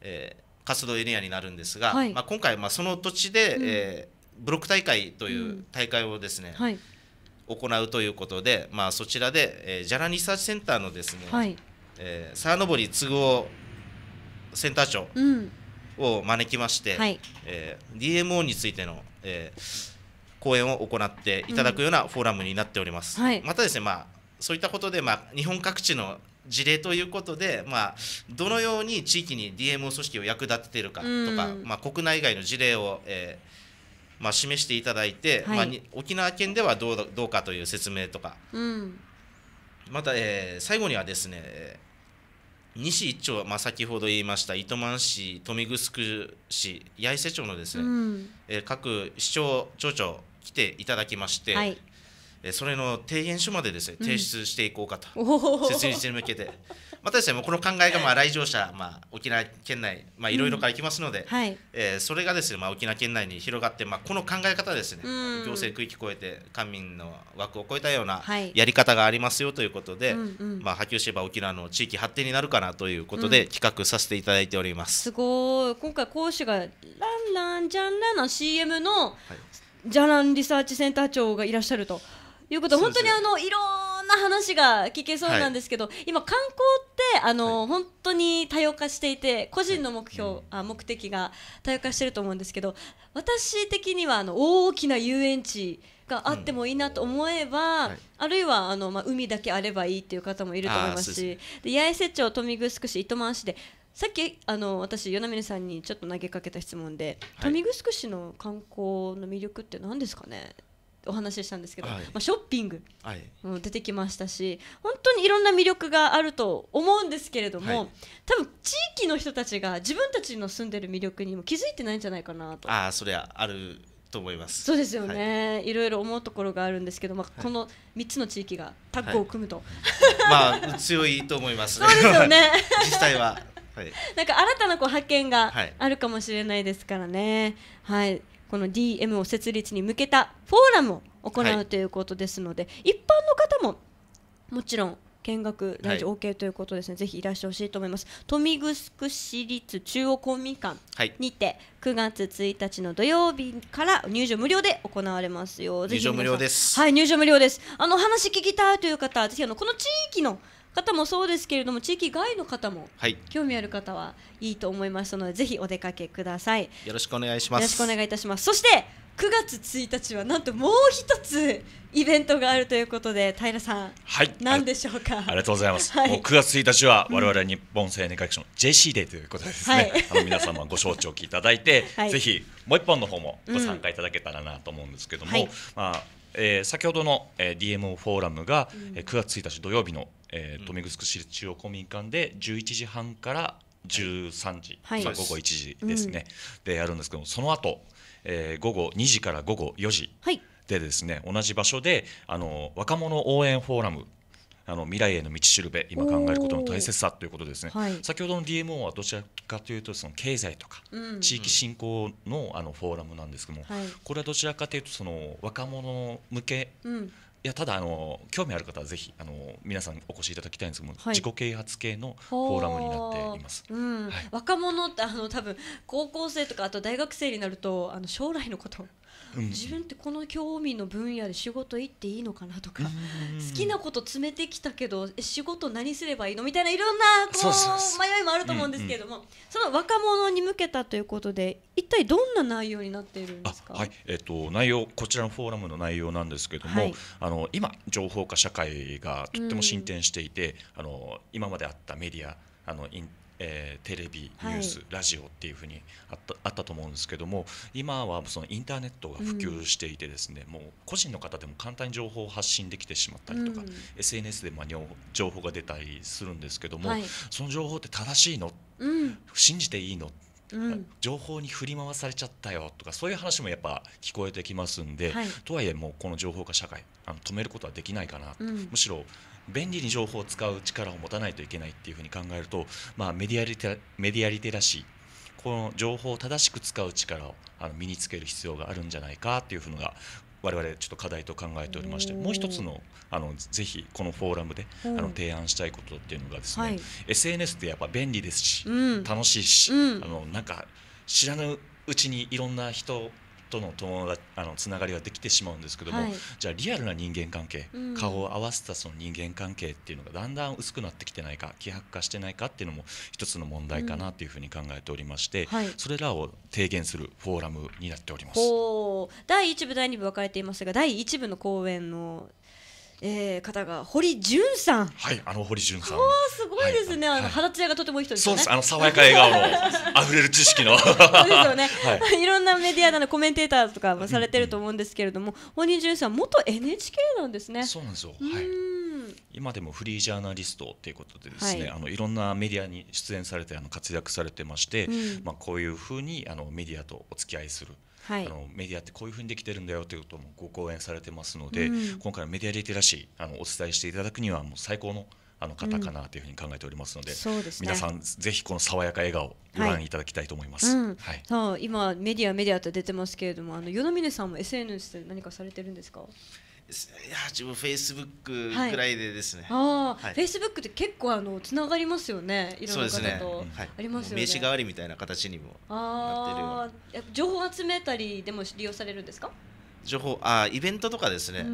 えー、活動エリアになるんですが、はい、まあ、今回、まあ、その土地で、うん、えーブロック大会という大会をですね、うんはい、行うということで、まあ、そちらで、えー、ジャラリサーチセンターのですね、はいえー、沢登都合センター長を招きまして、うんはい、えー、DMO についての、えー、講演を行っていただくようなフォーラムになっております。うんはい、またですね、まあ、そういったことで、まあ、日本各地の事例ということで、まあ、どのように地域に DMO 組織を役立てているかとか、うん、まあ、国内外の事例を、えーまあ、示していただいて、はい、まあ、沖縄県ではどうどうかという説明とか、うん、また、えー、最後にはですね西一丁、まあ、先ほど言いました糸満市豊見城市八重瀬町のですね、うん、えー、各市町町長来ていただきまして、はい、それの提言書までですね提出していこうかと、うん、設立に向けて またですねもうこの考えがまあ来場者、まあ、沖縄県内いろいろからいきますので、うんはい、えー、それがですね、まあ、沖縄県内に広がって、まあ、この考え方ですね、うん、行政区域超えて官民の枠を超えたようなやり方がありますよということで、はいうんうん、まあ、波及すれば沖縄の地域発展になるかなということで企画させていただいております。すごい今回講師がランランジャンランの CM の、はい、ジャランリサーチセンター長がいらっしゃると。いうこと本当にあのいろんな話が聞けそうなんですけど、はい、今観光ってあの、はい、本当に多様化していて個人の目標、はい、あ目的が多様化してると思うんですけど私的にはあの大きな遊園地があってもいいなと思えば、うんはい、あるいはあの、まあ、海だけあればいいっていう方もいると思いますしで八重瀬町、豊見城市、糸満市でさっきあの私、与那嶺さんにちょっと投げかけた質問で豊見城市の観光の魅力って何ですかね、お話ししたんですけど、はい、まあ、ショッピングうん、出てきましたし、本当にいろんな魅力があると思うんですけれども、はい、多分地域の人たちが自分たちの住んでる魅力にも気づいてないんじゃないかなと。あそれはあると思いますそうですよね、はい、いろいろ思うところがあるんですけど、まあ、この3つの地域がタッグを組むと、まあ強いと思います、ね、そうですよね 実際は、はい、なんか新たなこう発見があるかもしれないですからねはいこの DM を設立に向けたフォーラムを行う、ということですので、一般の方ももちろん見学ランチ OK ということですね、はい、ぜひいらしてほしいと思います豊見城市立中央公民館にて、は9月1日の土曜日から入場無料で行われますよ入場無料ですはい入場無料ですあの話聞きたいという方ぜひあのこの地域の方もそうですけれども地域外の方も、興味ある方はいいと思いますのでぜひお出かけくださいよろしくお願いしますよろしくお願いいたしますそして9月1日はなんともう一つイベントがあるということで平さん、はい、何でしょうかありがとうございます、はい、もう9月1日は我々日本青年会議所の JC デーということでですね、はい、あの皆様ご承知おきいただいて、はい、ぜひもう一本の方もご参加いただけたらなと思うんですけども、はい、まあえー、先ほどの、えー、DMO フォーラムが、うん、9月1日土曜日の、え見城市立中央公民館で11時半から13時、はい、午後1時ですね、でやるんですけどその後、えー、午後2時から午後4時でですね、はい、同じ場所であの若者応援フォーラムあの未来への道しるべ今考えることの大切さということですね、はい、先ほどの DMO はどちらかというとその経済とか地域振興のあのフォーラムなんですけども、うん、これはどちらかというとその若者向け、うん、いやただあの興味ある方はぜひあの皆さんお越しいただきたいんですけども、はい、自己啓発系のフォーラムになっています、うんはい、若者ってあの多分高校生とかあと大学生になるとあの将来のこと自分ってこの興味の分野で仕事行っていいのかなとか、好きなこと詰めてきたけど仕事何すればいいのみたいないろんなこう迷いもあると思うんですけれども、その若者に向けたということで一体どんな内容になっているんですかはいえっと、内容こちらのフォーラムの内容なんですけれども、はい、あの今情報化社会がとっても進展していて、あの今まであったメディアあのインえー、テレビニュース、はい、ラジオっていうふうにあったあったと思うんですけども今はそのインターネットが普及していてですね、うん、もう個人の方でも簡単に情報を発信できてしまったりとか、うん、SNS でまあ情報が出たりするんですけども、はい、その情報って正しいの、うん、信じていいのうん、情報に振り回されちゃったよとかそういう話もやっぱ聞こえてきますんで、はい、とはいえもうこの情報化社会あの止めることはできないかな、うん、むしろ便利に情報を使う力を持たないといけないっていうふうに考えると、まあ、メディアリテメディアリテラシーこの情報を正しく使う力をあの身につける必要があるんじゃないかっていうのが我々ちょっと課題と考えておりましてもう一つのあのぜひこのフォーラムで、あの提案したいことっていうのがですね、はい、SNS ってやっぱ便利ですし、うん、楽しいし、うん、あのなんか知らぬうちにいろんな人との友達あのつながりができてしまうんですけども、はい、じゃあリアルな人間関係、うん、顔を合わせたその人間関係っていうのがだんだん薄くなってきてないか希薄化してないかっていうのも一つの問題かなというふうに考えておりまして、うんはい、それらを提言するフォーラムになっております。第1部第2部分かれていますが第1部の講演のえー、方が堀潤さん。はい、あの堀潤さん。おお、すごいですね。はい、あの肌艶がとてもいい人ですね。あの爽やか笑顔の 溢れる知識の。そうですよね。はい、いろんなメディアのコメンテーターとかもされてると思うんですけれども、堀潤さん元 NHK なんですね。そうなんですよ。はい。今でもフリージャーナリストということでですね、はい、あのいろんなメディアに出演されてあの活躍されてまして、うん、まあこういうふうにあのメディアとお付き合いする。はい、あのメディアってこういうふうにできてるんだよということもご講演されてますので、うん、今回のメディアリテラシーあのお伝えしていただくにはもう最高のあの方かなというふうに考えておりますのでうんでね、皆さんぜひこの爽やか笑顔をご覧いただきたいと思います。はいうんはい、そう今メディアメディアと出てますけれどもあの与那嶺さんも SNS で何かされてるんですか。いや自分フェイスブックくらいでですね、ああ、フェイスブックって結構あのつながりますよねいろんな方と、ありますよね名刺代わりみたいな形にもなってる情報集めたりでも利用されるんですか情報あイベントとかですね、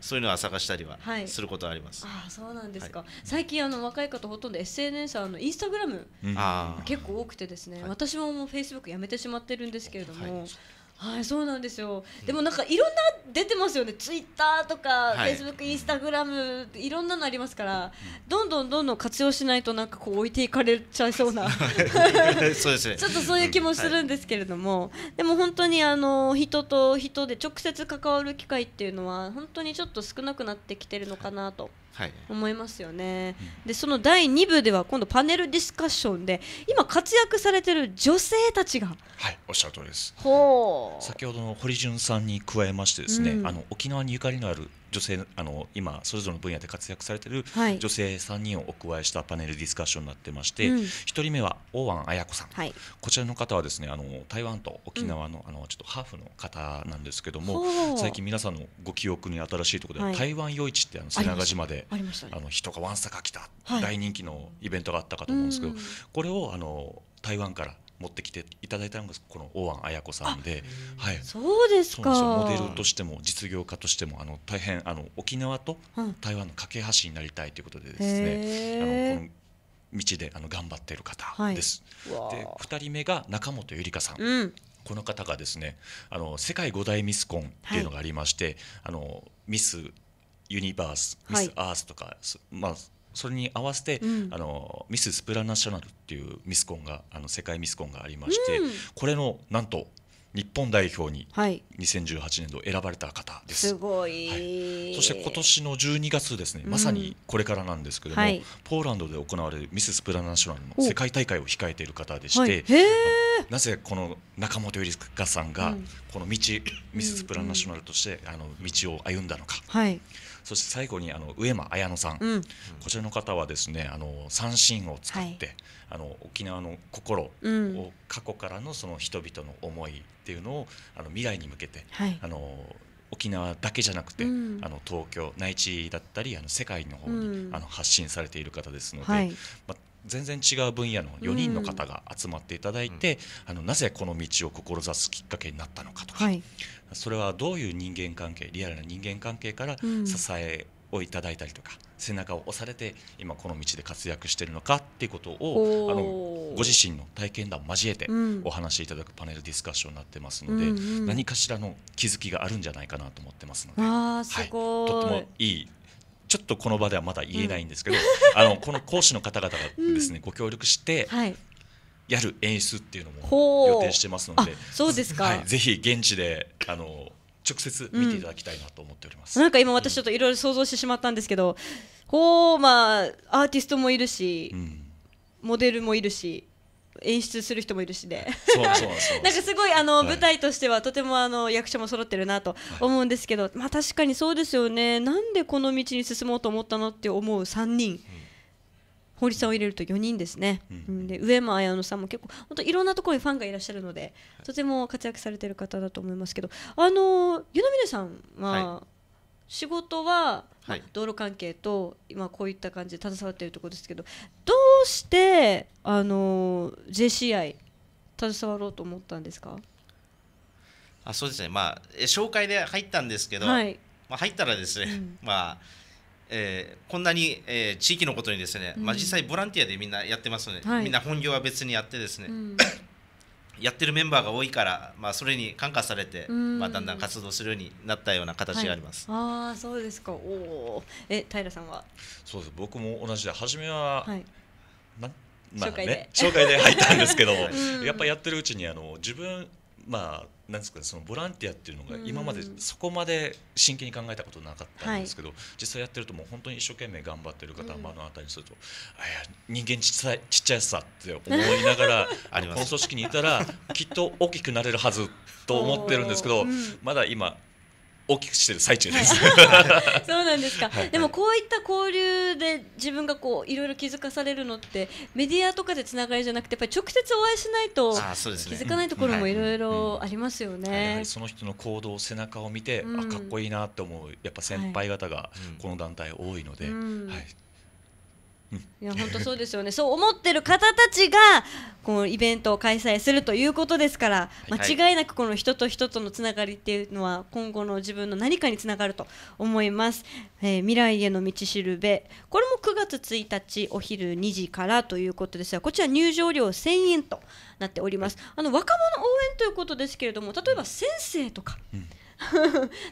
そういうのは探したりはすることあります。はい、あそうなんですか。はい、最近あの若い方ほとんど SNS あのインスタグラム、うん、結構多くてですね。はい、私ももうフェイスブックやめてしまってるんですけれども、はいそうなんですよ、でもなんかいろんな出てますよねツイッターとかフェイスブックインスタグラムいろんなのありますから、どんどんどんどん活用しないとなんかこう置いていかれちゃいそうな そうです、ね、ちょっとそういう気もするんですけれども、はい、でも本当にあの人と人で直接関わる機会っていうのは本当にちょっと少なくなってきてるのかなと。思いますよね、でその第2部では今度パネルディスカッションで今活躍されてる女性たちがはいおっしゃる通りですほう先ほどの堀潤さんに加えましてですね、うん、あの沖縄にゆかりのある女性あの今それぞれの分野で活躍されてる女性3人をお加えしたパネルディスカッションになってまして、うん、1人目は大安綾子さん、はい、こちらの方はですねあの台湾と沖縄のうん、あのちょっとハーフの方なんですけども最近皆さんのご記憶に新しいところで、はい、台湾夜市ってあの瀬長島であ、の人がわんさか来た、はい、大人気のイベントがあったかと思うんですけど、これをあの台湾から持ってきていただいたのがこの大安綾子さんで、はい、そうですかモデルとしても実業家としてもあの大変あの沖縄と台湾の架け橋になりたいということでですね、うん、あのこの道であの頑張っている方です。はい、で2人目が中本ゆりかさん、うんこの方がですねあの世界五大ミスコンっていうのがありまして、はい、あのミスユニバースミスアースとか、はい、まあ、それに合わせて、うん、あのミス・スプラナショナルっていうミスコンがあの世界ミスコンがありまして、うん、これのなんと日本代表に2018年度選ばれた方です。すごい、はい、そして今年の12月ですね、まさにこれからなんですけども、はい、ポーランドで行われるミス・スプラナショナルの世界大会を控えている方でして、はい、なぜこの中本頼香さんがこの道、うん、ミス・スプラナショナルとしてあの道を歩んだのか。はいそして最後にあの上間綾乃さん、うん、こちらの方はですねあの三振を使って、はい、あの沖縄の心を、うん、過去からのその人々の思いっていうのをあの未来に向けて、はい、あの沖縄だけじゃなくて、うん、あの東京内地だったりあの世界の方に、あの発信されている方ですので、はい、まあ、全然違う分野の4人の方が集まっていただいて、あのなぜこの道を志すきっかけになったのかとか、はい、それはどういう人間関係リアルな人間関係から支えをいただいたりとか、うん、背中を押されて今この道で活躍しているのかっていうことをあのご自身の体験談を交えてお話しいただくパネルディスカッションになってますので、うんうん、何かしらの気づきがあるんじゃないかなと思ってますので、はい、とってもいいちょっとこの場ではまだ言えないんですけど、うん、あのこの講師の方々がですね、うん、ご協力して、はい、やる演出っていうのも予定してますのでそうですか、はい、ぜひ現地であの直接見ていただきたいなと思っております、うん、なんか今私ちょっといろいろ想像してしまったんですけど、こうまあアーティストもいるし、うん、モデルもいるし演出する人もいるしで なんかすごいあの、舞台としてはとてもあの役者も揃ってるなと思うんですけど、はい、まあ確かにそうですよねなんでこの道に進もうと思ったのって思う3人。う堀さんを入れると4人ですね、うん、で上間綾乃さんも結構本当いろんなところにファンがいらっしゃるので、はい、とても活躍されてる方だと思いますけどあの湯野峰さんは、仕事は、はい、道路関係と今こういった感じで携わっているところですけどどうしてあの JCI 携わろうと思ったんですかあそうですねまあ紹介で入ったんですけど、はい、まあ入ったらですね、うん、まあえー、こんなに、えー、地域のことにですね、うん、まあ、実際ボランティアでみんなやってますので、はい、みんな本業は別にやってですね、うん、やってるメンバーが多いから、まあ、それに感化されて、うん、まあ、だんだん活動するようになったような形があります、はい、ああそうですかおえ平さんはそうです僕も同じで初めは、はい、まあね、紹介で入ったんですけど やっぱやってるうちにあの自分まあなんですかそのボランティアっていうのが今までそこまで真剣に考えたことなかったんですけど、うん、実際やってるともう本当に一生懸命頑張ってる方目の当たりにすると、うん、人間ちっちゃいちっちゃいさって思いながら この組織にいたらきっと大きくなれるはずと思ってるんですけど、まだ今大きくしてる最中です、はい、そうなんですか、はい、でもこういった交流で自分がこういろいろ気づかされるのってメディアとかでつながりじゃなくてやっぱり直接お会いしないと気づかないところもいろいろありますよね、その人の行動背中を見て、うん、あかっこいいなって思うやっぱ先輩方がこの団体多いので、うん、はいいや本当そうですよねそう思ってる方たちがこのイベントを開催するということですから、間違いなくこの人と人とのつながりっていうのは今後の自分の何かにつながると思います、えー、未来への道しるべこれも9月1日お昼2時からということですがこちら入場料1000円となっておりますあの若者応援ということですけれども例えば先生とか、うん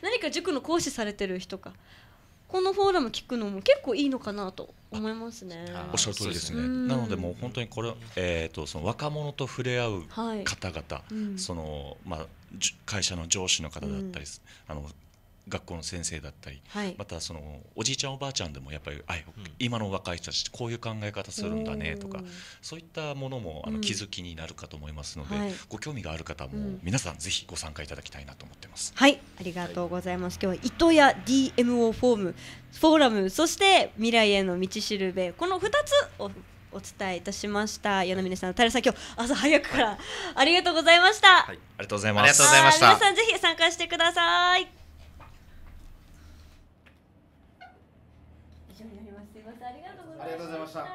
何か塾の講師されてる人かこのフォーラム聞くのも結構いいのかなと思いますね。おっしゃる通りですね。なのでもう本当にこれえっ、ー、とその若者と触れ合う方々、はいうん、そのまあ会社の上司の方だったり、うん、あの学校の先生だったり、はい、またそのおじいちゃんおばあちゃんでもやっぱりあ、今の若い人たちこういう考え方するんだねとかそういったものもあの気づきになるかと思いますので、うんはい、ご興味がある方も皆さんぜひご参加いただきたいなと思ってます。はいありがとうございます。今日は糸や DMO フォームフォーラムそして未来への道しるべこの二つをお伝えいたしました柳峰さん、平さん今日朝早くから、はい、ありがとうございました、はい、ありがとうございます皆さんぜひ参加してくださいありがとうございました。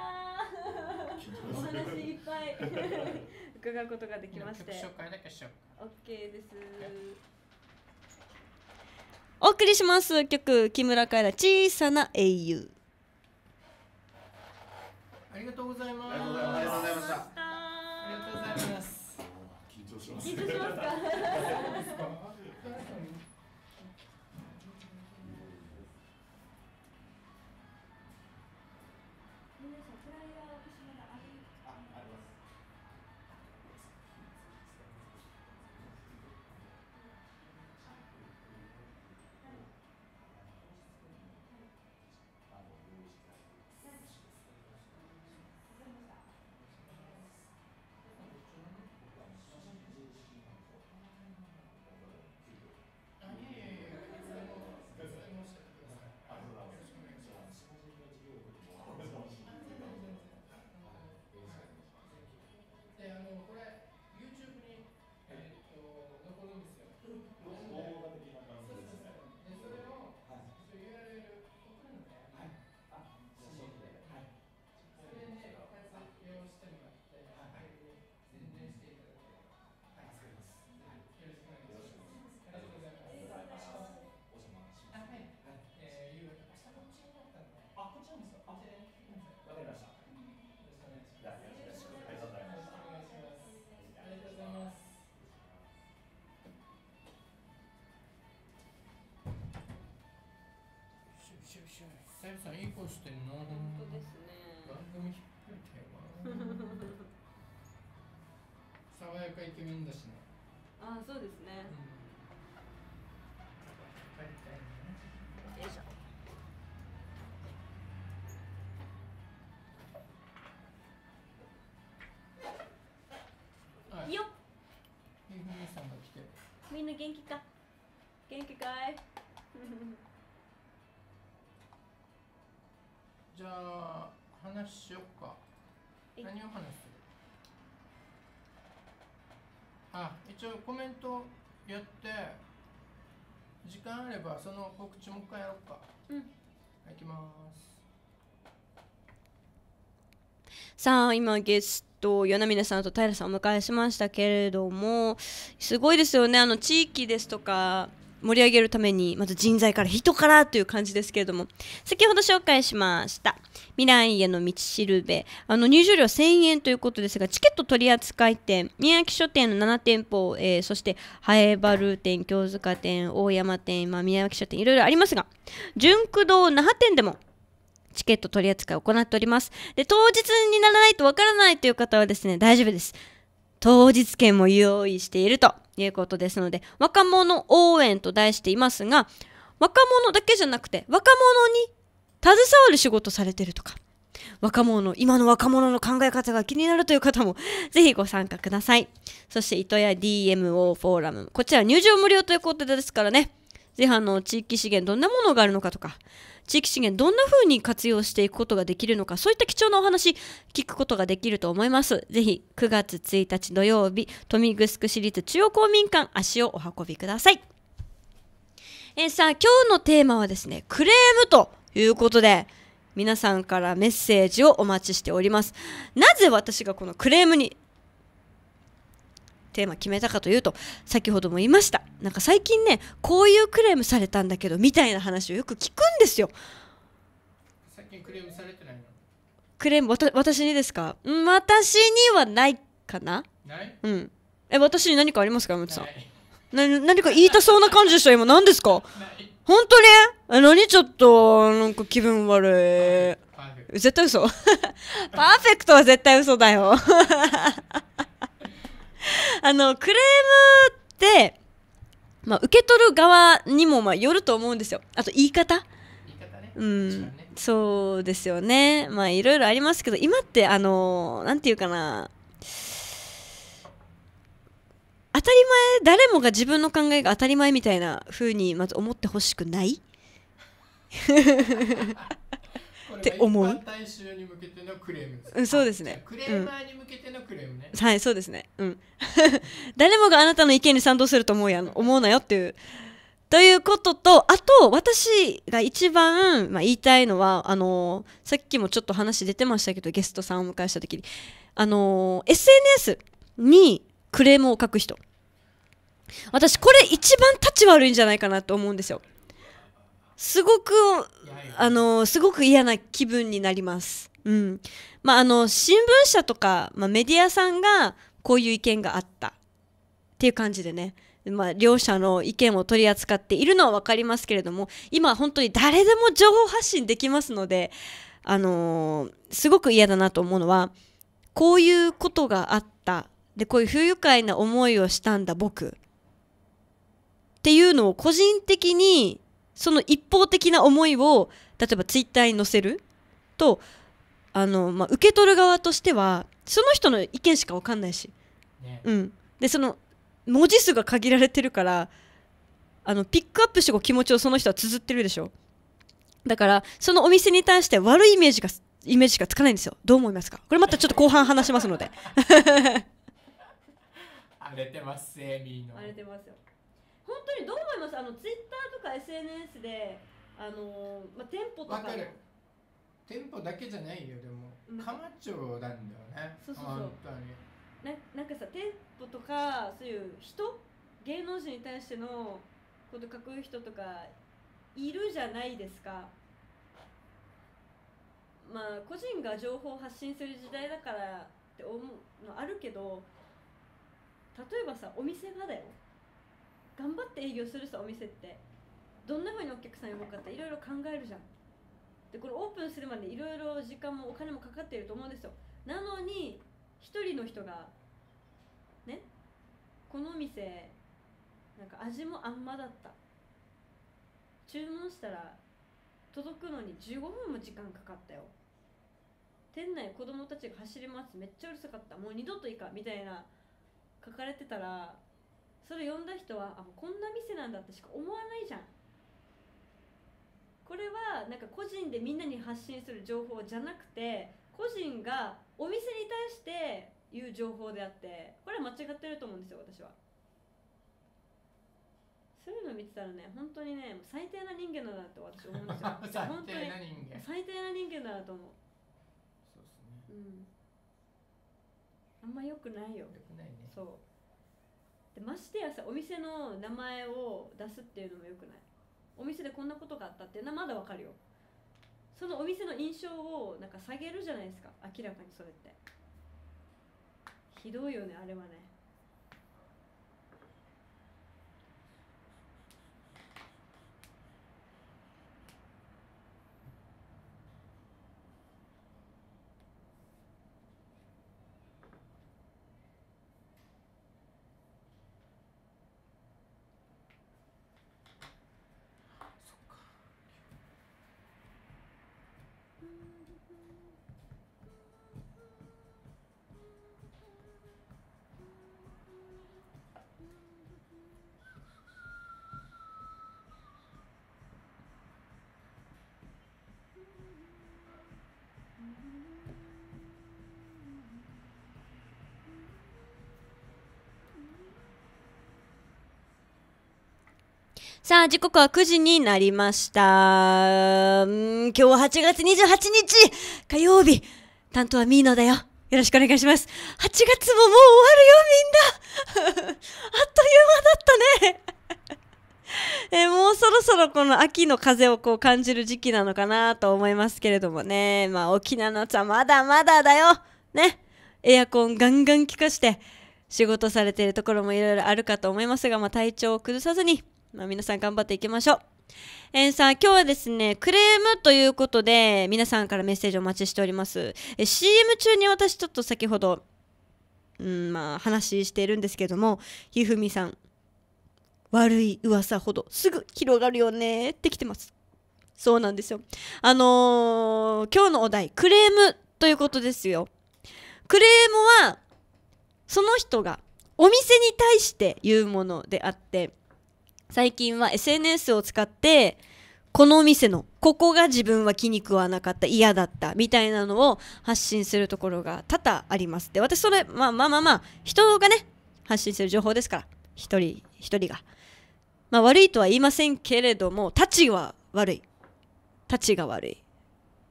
お話いっぱい伺うことができまして。紹介だけしよう。オッケーです。お送りします曲木村カエラ小さな英雄。ありがとうございます。ありがとうございました。ありがとうございます。緊張します。緊張しますか。シュシュ久々さんいい子してんの本当ですね番組引っ張りたいわ爽やかイケメンだしねああそうですね、うん、いよいしょはい、よっみんな元気か元気かい話しよっか何を話するあ一応コメントやって時間あればその告知もう一回やろうかうんはいきますさあ今ゲスト柳峰さんと平さんをお迎えしましたけれどもすごいですよねあの地域ですとか盛り上げるためにまず人材から人からという感じですけれども先ほど紹介しました未来への道しるべあの入場料1000円ということですがチケット取扱店宮城書店の7店舗、えー、そしてハエバル店京塚店大山店、まあ、宮城書店いろいろありますが純駆動那覇店でもチケット取り扱いを行っております。で、当日にならないとわからないという方はですね、大丈夫です。当日券も用意しているということですので、若者応援と題していますが、若者だけじゃなくて、若者に携わる仕事されてるとか、若者、今の若者の考え方が気になるという方も、ぜひご参加ください。そして、糸屋 DMO フォーラム。こちら入場無料ということですからね。ぜひあの地域資源どんなものがあるのかとか地域資源どんな風に活用していくことができるのかそういった貴重なお話聞くことができると思いますぜひ9月1日土曜日豊見城市立中央公民館足をお運びくださいえさあ今日のテーマはですねクレームということで皆さんからメッセージをお待ちしておりますなぜ私がこのクレームにテーマ決めたかというと先ほども言いましたなんか最近ねこういうクレームされたんだけどみたいな話をよく聞くんですよ最近クレームされてないのクレームわた私にですか私にはないかなないうんえ私に何かありますか山内さん何何か言いたそうな感じでした今何ですか本当にえ何ちょっとなんか気分悪い絶対嘘 パーフェクトは絶対嘘だよ あのクレームって、まあ、受け取る側にもまあよると思うんですよあと言い方うん、そうですよねまあいろいろありますけど今ってあの何て言うかな当たり前誰もが自分の考えが当たり前みたいな風にまず思ってほしくない って思う大衆に向けてのクレームうん、そうですねクレーマーに向けてのクレームね、うん、はいそうですねうん 誰もがあなたの意見に賛同すると思うやん思うなよっていうということと、あと、私が一番、まあ、言いたいのは、あのー、さっきもちょっと話出てましたけど、ゲストさんをお迎えしたときに、あのー、SNS にクレームを書く人。私、これ一番立ち悪いんじゃないかなと思うんですよ。すごくあのすごく嫌な気分になります。うんまあ、あの新聞社とか、まあ、メディアさんがこういう意見があったっていう感じでね、まあ、両者の意見を取り扱っているのは分かりますけれども今本当に誰でも情報発信できますので、あのー、すごく嫌だなと思うのはこういうことがあったでこういう不愉快な思いをしたんだ僕っていうのを個人的にその一方的な思いを例えばツイッターに載せるとあの、まあ、受け取る側としてはその人の意見しか分かんないし、ね、うん、でその文字数が限られてるからあのピックアップしてこう気持ちをその人は綴ってるでしょだからそのお店に対して悪いイメージがイメージがつかないんですよどう思いますかこれまたちょっと後半話しますので荒れてますセミの荒れてますよ本当にどう思いますあのツイッターとか SNS であのー、まあ、店舗とかかる店舗だけじゃないよでも釜町なんだよね、そうそうそう本当にななんかさ店舗とかそういう人芸能人に対してのこと書く人とかいるじゃないですかまあ個人が情報を発信する時代だからって思うのあるけど例えばさお店がだよ頑張って営業するさお店ってどんなふうにお客さん呼ぶかっていろいろ考えるじゃんでこれオープンするまでいろいろ時間もお金もかかっていると思うんですよなのに一人の人がねこの店なんか味もあんまだった注文したら届くのに15分も時間かかったよ店内子供たちが走り回ってめっちゃうるさかったもう二度といいかみたいな書かれてたらそれ読んだ人はあこんな店なんだってしか思わないじゃんこれはなんか個人でみんなに発信する情報じゃなくて個人がお店に対して言う情報であってこれは間違ってると思うんですよ私はそういうの見てたらね本当にね最低な人間だなって私思うんですよ 最低な人間最低な人間だなと思うそうですねうんあんまよくないよよくないねそうでましてやさお店の名前を出すっていうのもよくないお店でこんなことがあったっていうのはまだわかるよそのお店の印象をなんか下げるじゃないですか明らかにそれってひどいよねあれはねさあ、時刻は9時になりました。今日は8月28日、火曜日、担当はミーノだよ。よろしくお願いします。8月ももう終わるよ、みんな あっという間だったね えもうそろそろこの秋の風をこう感じる時期なのかなと思いますけれどもね。まあ、沖縄の夏はまだまだだよ。ね。エアコンガンガン効かして、仕事されているところもいろいろあるかと思いますが、まあ、体調を崩さずに、まあ、皆さん頑張っていきましょう。えー、さん、今日はですね、クレームということで、皆さんからメッセージお待ちしております。え CM 中に私ちょっと先ほど、うん、まあ、話しているんですけども、ひふみさん、悪い噂ほどすぐ広がるよねって来てます。そうなんですよ。あのー、今日のお題、クレームということですよ。クレームは、その人がお店に対して言うものであって、最近は SNS を使ってこのお店のここが自分は気に食わなかった嫌だったみたいなのを発信するところが多々ありますで私それまあまあまあまあ人がね発信する情報ですから一人一人がまあ悪いとは言いませんけれどもたちは悪いたちが悪い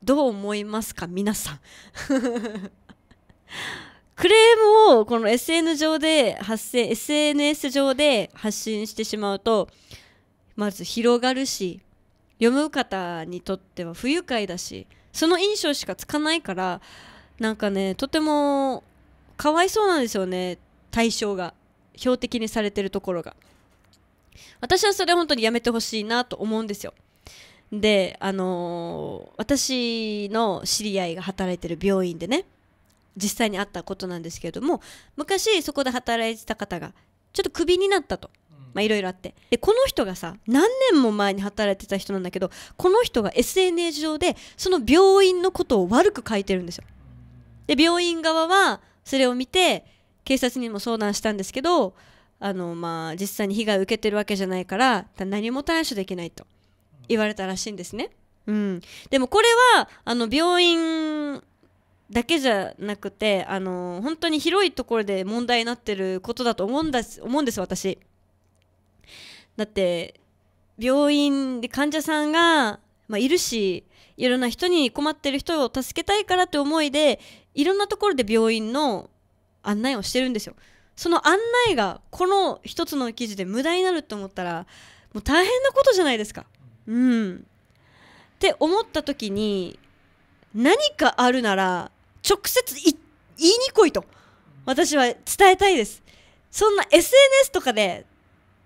どう思いますか皆さんクレームをこの SN 上で発生 SNS 上で発信してしまうとまず広がるし読む方にとっては不愉快だしその印象しかつかないからなんかねとてもかわいそうなんですよね対象が標的にされてるところが私はそれ本当にやめてほしいなと思うんですよであのー、私の知り合いが働いてる病院でね実際にあったことなんですけれども昔そこで働いてた方がちょっとクビになったと。まあいろいろあってでこの人がさ何年も前に働いてた人なんだけどこの人が SNS 上でその病院のことを悪く書いてるんですよで病院側はそれを見て警察にも相談したんですけどあのまあ実際に被害を受けてるわけじゃないから何も対処できないと言われたらしいんですねうん、でもこれはあの病院だけじゃなくてあの本当に広いところで問題になってることだと思うんす思うんです私。だって病院で患者さんが、まあ、いるしいろんな人に困ってる人を助けたいからって思いでいろんなところで病院の案内をしてるんですよ。その案内がこの一つの記事で無駄になると思ったらもう大変なことじゃないですか。うん、って思った時に何かあるなら直接言いにくいと私は伝えたいですそんな SNS とかで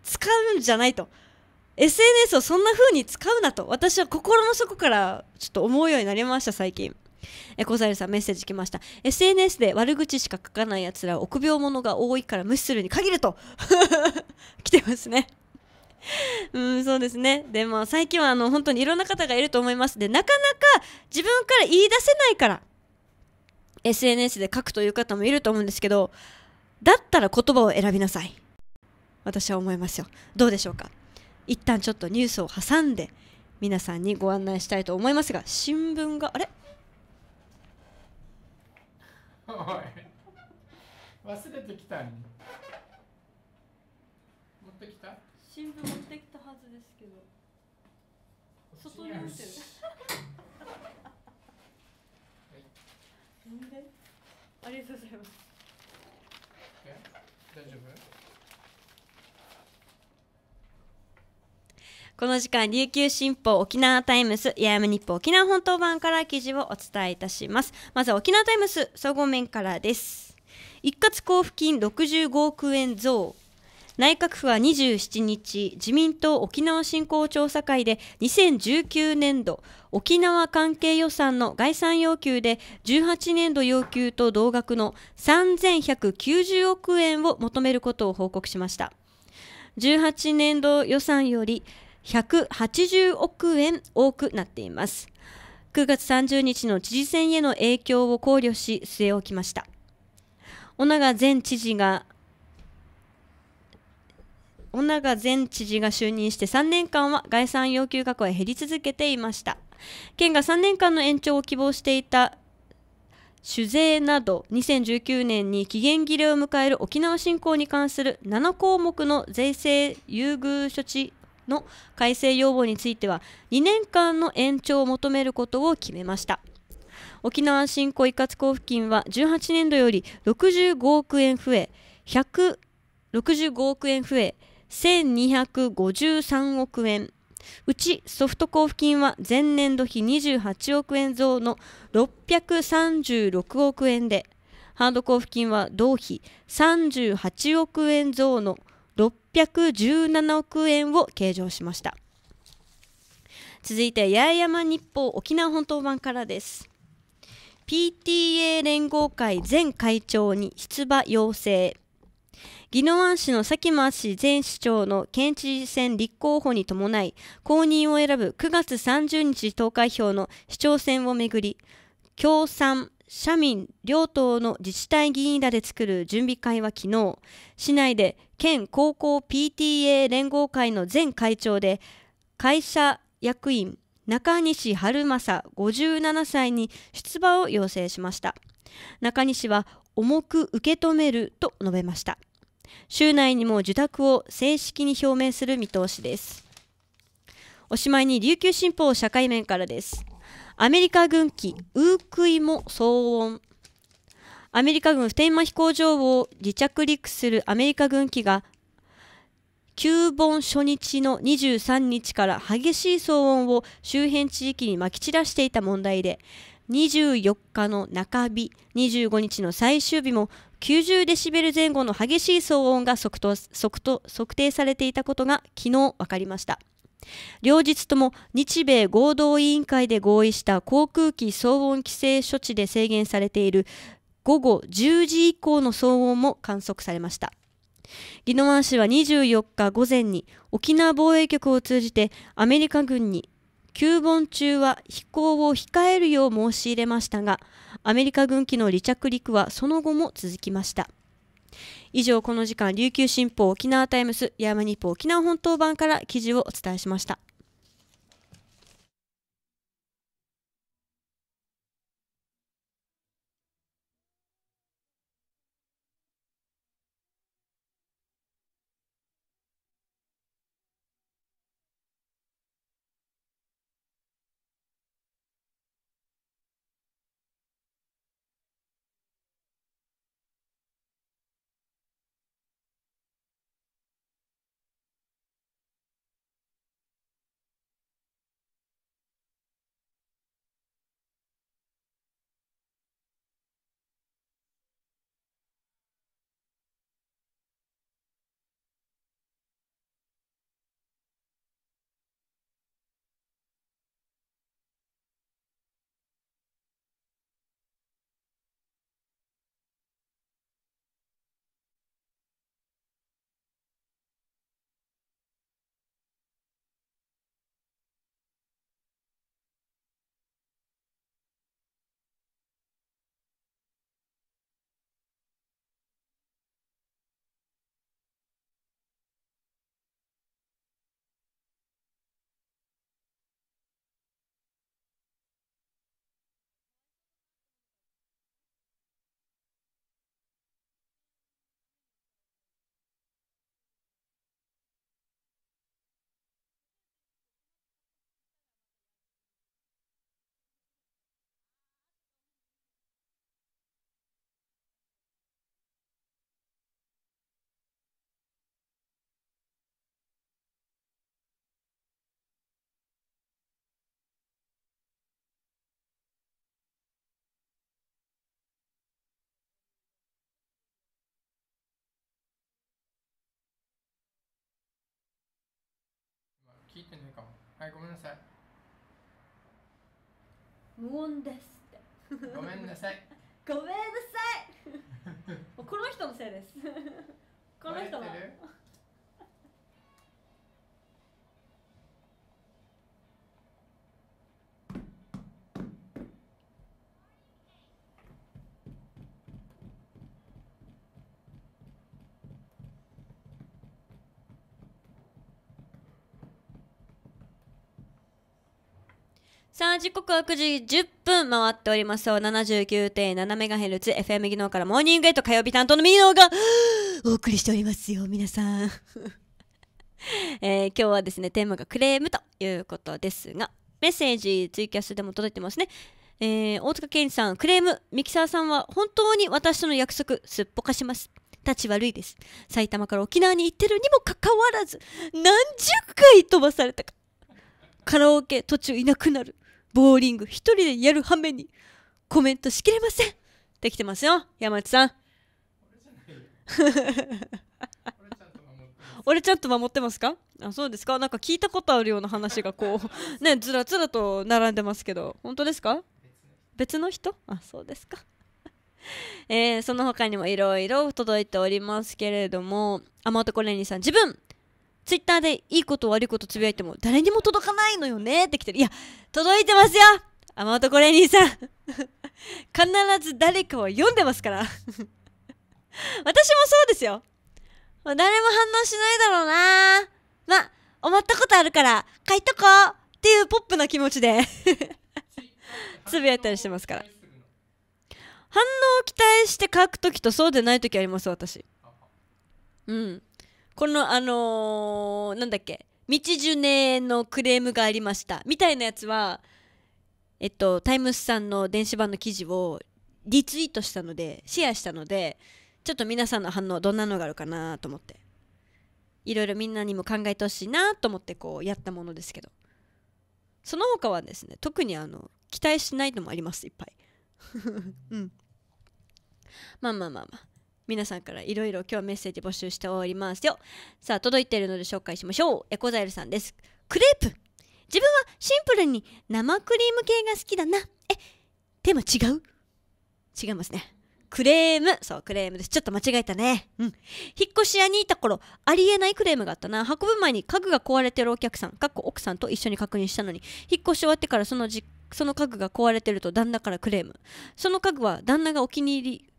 使うんじゃないと SNS をそんな風に使うなと私は心の底からちょっと思うようになりました最近え小ザさんメッセージ来ました SNS で悪口しか書かないやつら臆病者が多いから無視するに限ると 来てますねうんそうですねでも最近はあの本当にいろんな方がいると思いますでなかなか自分から言い出せないから SNS で書くという方もいると思うんですけど、だったら言葉を選びなさい。私は思いますよ。どうでしょうか一旦ちょっとニュースを挟んで、皆さんにご案内したいと思いますが、新聞が、あれおい、忘れてきたん、持ってきた新聞持ってきたはずですけど、外に置いてる。なんありがとうございますえ大丈夫この時間、琉球新報沖縄タイムス、八重山日報沖縄本島版から記事をお伝えいたします。まずは沖縄タイムス、総合面からです。一括交付金65億円増。内閣府は27日、自民党沖縄振興調査会で2019年度沖縄関係予算の概算要求で18年度要求と同額の3190億円を求めることを報告しました。18年度予算より180億円多くなっています。9月30日の知事選への影響を考慮し据え置きました。小長前知事が女が前知事が就任して3年間は概算要求額は減り続けていました県が3年間の延長を希望していた酒税など2019年に期限切れを迎える沖縄振興に関する7項目の税制優遇処置の改正要望については2年間の延長を求めることを決めました沖縄振興一括交付金は18年度より65億円増え165億円増え1253億円うちソフト交付金は前年度比28億円増の636億円でハード交付金は同比38億円増の617億円を計上しました続いて八重山日報沖縄本島版からです PTA 連合会前会長に出馬要請宜野湾市の佐喜真氏前市長の県知事選立候補に伴い、公認を選ぶ9月30日投開票の市長選をめぐり、共産、社民両党の自治体議員らで作る準備会は昨日市内で県高校 PTA 連合会の前会長で会社役員中西春正57歳に出馬を要請しました中西は重く受け止めると述べました週内にも受託を正式に表明する見通しですおしまいに琉球新報社会面からですアメリカ軍機ウークイも騒音アメリカ軍普天間飛行場を離着陸するアメリカ軍機が旧盆初日の23日から激しい騒音を周辺地域にまき散らしていた問題で24日の中日、25日の最終日も90デシベル前後の激しい騒音が測定されていたことが昨日分かりました。両日とも日米合同委員会で合意した航空機騒音規制処置で制限されている午後10時以降の騒音も観測されました。宜野湾市は24日午前に沖縄防衛局を通じてアメリカ軍に旧盆中は飛行を控えるよう申し入れましたがアメリカ軍機の離着陸はその後も続きました以上この時間琉球新報沖縄タイムス山日報沖縄本島版から記事をお伝えしましたはいごめんなさい無音ですってごめんなさい ごめんなさい この人のせいです この人の時刻は9時10分回っておりますよ。7 9 7ヘルツ FM 技能からモーニングエイト火曜日担当のミーが お送りしておりますよ、皆さん。えー、今日はですね、テーマがクレームということですが、メッセージツイキャスでも届いてますね。えー、大塚健二さん、クレーム、ミキサーさんは本当に私との約束、すっぽかします。立ち悪いです。埼玉から沖縄に行ってるにもかかわらず、何十回飛ばされたか。カラオケ途中いなくなる。ボーリング一人でやる反面にコメントしきれませんできてますよ山内さん 俺ちゃんと守ってますかあそうですかなんか聞いたことあるような話がこうねずらずらと並んでますけど本当ですか別の人あそうですか えー、その他にもいろいろ届いておりますけれどもあまレこニーさん自分ツイッターでいいこと悪いことつぶやいても誰にも届かないのよねって来てる。いや、届いてますよ雨男レニーさん 必ず誰かは読んでますから 私もそうですよ。誰も反応しないだろうなまあ、思ったことあるから、書いとこうっていうポップな気持ちで つぶやいたりしてますから。反応を期待して書くときとそうでないときあります、私。うん。このあのー、なんだっけ道ジュのクレームがありましたみたいなやつはえっとタイムスさんの電子版の記事をリツイートしたのでシェアしたのでちょっと皆さんの反応どんなのがあるかなと思っていろいろみんなにも考えてほしいなと思ってこうやったものですけどその他はですね特にあの期待しないのもありますいっぱい うんまあまあまあまあ皆さんからいろいろ今日メッセージ募集しておりますよさあ届いているので紹介しましょうエコザイルさんですクレープ自分はシンプルに生クリーム系が好きだなえテーマ違う違いますねクレームそうクレームですちょっと間違えたねうん引っ越し屋にいた頃ありえないクレームがあったな運ぶ前に家具が壊れてるお客さんかっこ奥さんと一緒に確認したのに引っ越し終わってからその実その家具が壊れてると旦那からクレームその家具は旦那がお気に入り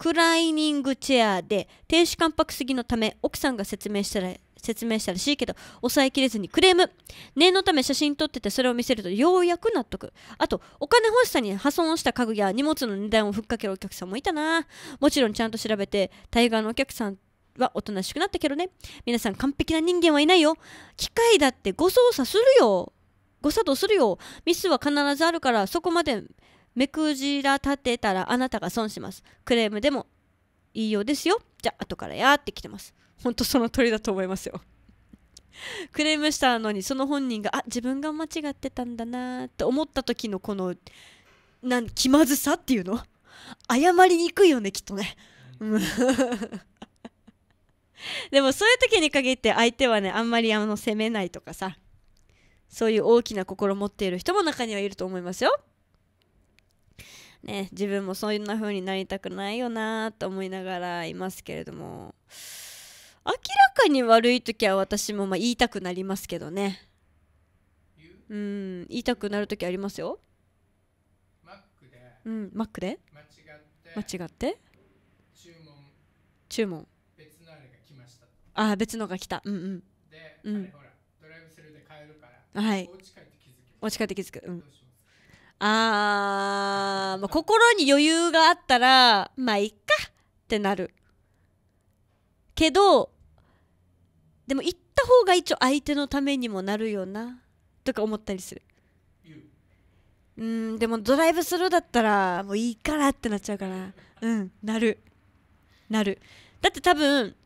クライニングチェアで低脂関白すぎのため奥さんが説明したら説明したらしいけど抑えきれずにクレーム念のため写真撮っててそれを見せるとようやく納得あとお金欲しさに破損した家具や荷物の値段をふっかけるお客さんもいたなもちろんちゃんと調べて対岸のお客さんはおとなしくなったけどね皆さん完璧な人間はいないよ機械だって誤操作するよ誤作動するよミスは必ずあるからそこまで目くじら立てたらあなたが損します。クレームでもいいようですよ。じゃあ、後からやーってきてます。ほんとその通りだと思いますよ。クレームしたのにその本人があ自分が間違ってたんだなって思った時のこのなん気まずさっていうの謝りにくいよねきっとね。うん でもそういう時に限って相手はねあんまりあの責めないとかさそういう大きな心持っている人も中にはいると思いますよ。ね、自分もそんな風になりたくないよなと思いながらいますけれども明らかに悪い時は私もま言いたくなりますけどねうん言いたくなる時ありますよマックで,、うん、マックで間違って注文注文別のあれが来ましたあ別のが来たうんうんで、うん、ドライブスルーで帰るから、はい、お家帰って気づくお家帰って気づくうんあー、まあ、心に余裕があったら、まあ、いっかってなる。けど、でも行った方が一応相手のためにもなるよな、とか思ったりする。うん、でもドライブスルーだったら、もういいからってなっちゃうから。うん、なる。なる。だって多分、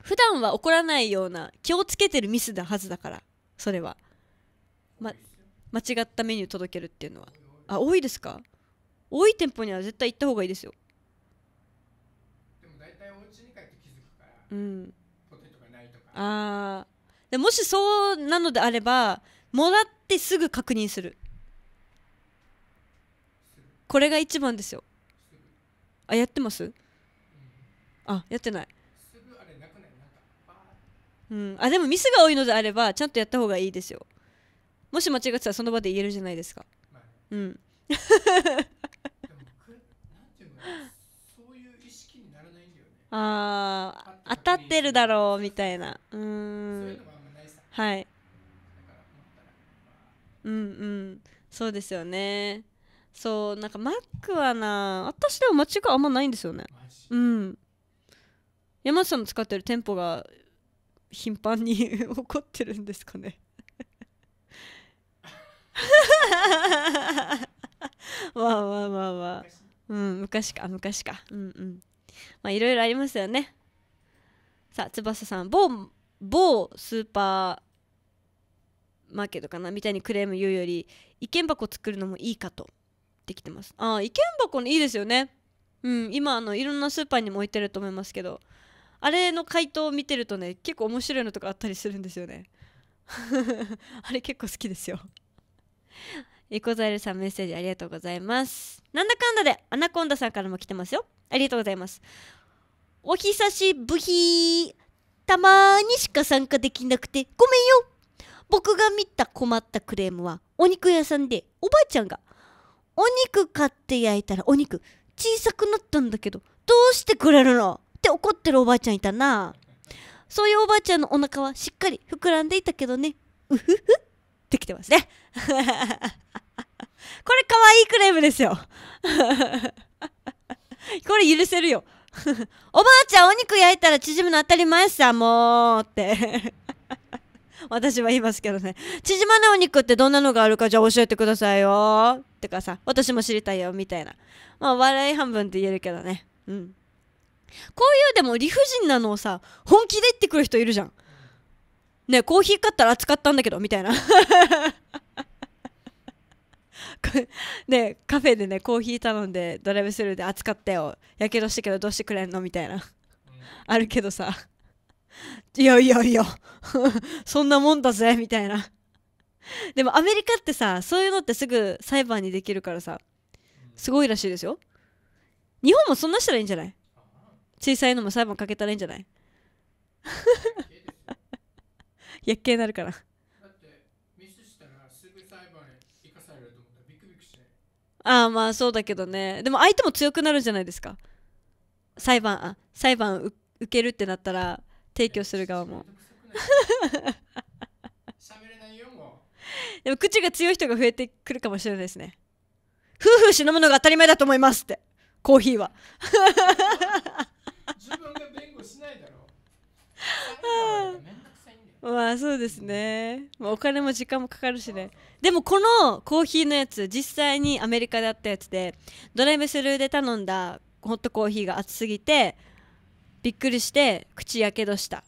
普段は怒らないような、気をつけてるミスなはずだから、それは。ま間違ったメニュー届けるっていうのはあ多いですか多い店舗には絶対行った方がいいですよでも大体お家に帰って気づくから、うん、ポテトがないとかあでもしそうなのであればもらってすぐ確認するこれが一番ですよあやってます、うん、あやってないうん、あでもミスが多いのであればちゃんとやった方がいいですよもし間違ってたらその場で言えるじゃないですか、まあうんああ当たってるだろうみたいなうんはいうんうんそうですよねそうなんかマックはな私でも間違いあんまないんですよねうん山内さんの使ってる店舗が頻繁に 起こってるんですかね わあわあわあわあうん昔か昔かうんうんまあいろいろありますよねさあ翼さん某某スーパーマーケットかなみたいにクレーム言うより意見箱作るのもいいかとできてますああ意見箱にいいですよねうん今あのいろんなスーパーにも置いてると思いますけどあれの回答を見てるとね結構面白いのとかあったりするんですよね あれ結構好きですよエコザイルさんメッセージありがとうございますなんだかんだでアナコンダさんからも来てますよありがとうございますお久しぶりたまにしか参加できなくてごめんよ僕が見た困ったクレームはお肉屋さんでおばあちゃんがお肉買って焼いたらお肉小さくなったんだけどどうしてくれるのって怒ってるおばあちゃんいたなそういうおばあちゃんのお腹はしっかり膨らんでいたけどねうふふってきてますね。これ可愛いクレームですよ。これ許せるよ。おばあちゃんお肉焼いたら縮むの当たり前さ、もうって。私は言いますけどね。縮まないお肉ってどんなのがあるかじゃあ教えてくださいよ。ってかさ、私も知りたいよ、みたいな。まあ、笑い半分って言えるけどね。うん。こういうでも理不尽なのをさ、本気で言ってくる人いるじゃん。ねコーヒー買ったら熱かったんだけど、みたいな。ねカフェでね、コーヒー頼んで、ドライブスルーで熱かったよ。やけどしてけどどうしてくれんのみたいな。あるけどさ。いやいやいや そんなもんだぜ、みたいなでもアメリカってさ、そういうのってすぐ裁判にできるからさ、すごいらしいですよ。日本もそんなしたらいいんじゃない小さいのも裁判かけたらいいんじゃない やっけになるからああまあそうだけどねでも相手も強くなるじゃないですか裁判あ裁判受けるってなったら提供する側も でも口が強い人が増えてくるかもしれないですね夫婦しのむのが当たり前だと思いますってコーヒーは自分が弁護しないだろう まあそうですね、まあ、お金も時間もかかるしねでもこのコーヒーのやつ実際にアメリカであったやつでドライブスルーで頼んだホットコーヒーが熱すぎてびっくりして口やけどした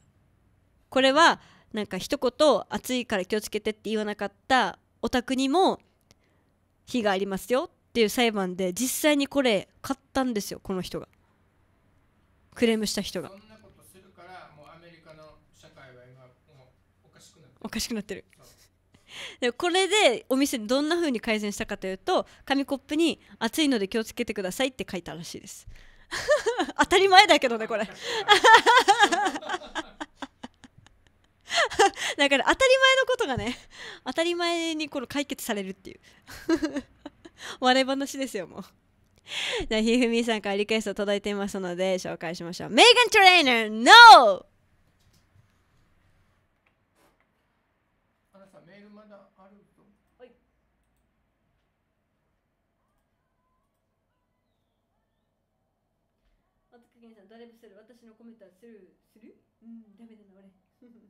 これはなんか一言「熱いから気をつけて」って言わなかったお宅にも火がありますよっていう裁判で実際にこれ買ったんですよこの人がクレームした人が。おかしくなってる でこれでお店どんな風に改善したかというと紙コップに「熱いので気をつけてください」って書いたらしいです 当たり前だけどねこれ だから当たり前のことがね当たり前にこの解決されるっていう笑い話ですよもうひふみさんからリクエスト届いていますので紹介しましょうメーガン・トレーナー NO! 誰もする私のコメントはするするうんダメだな俺今日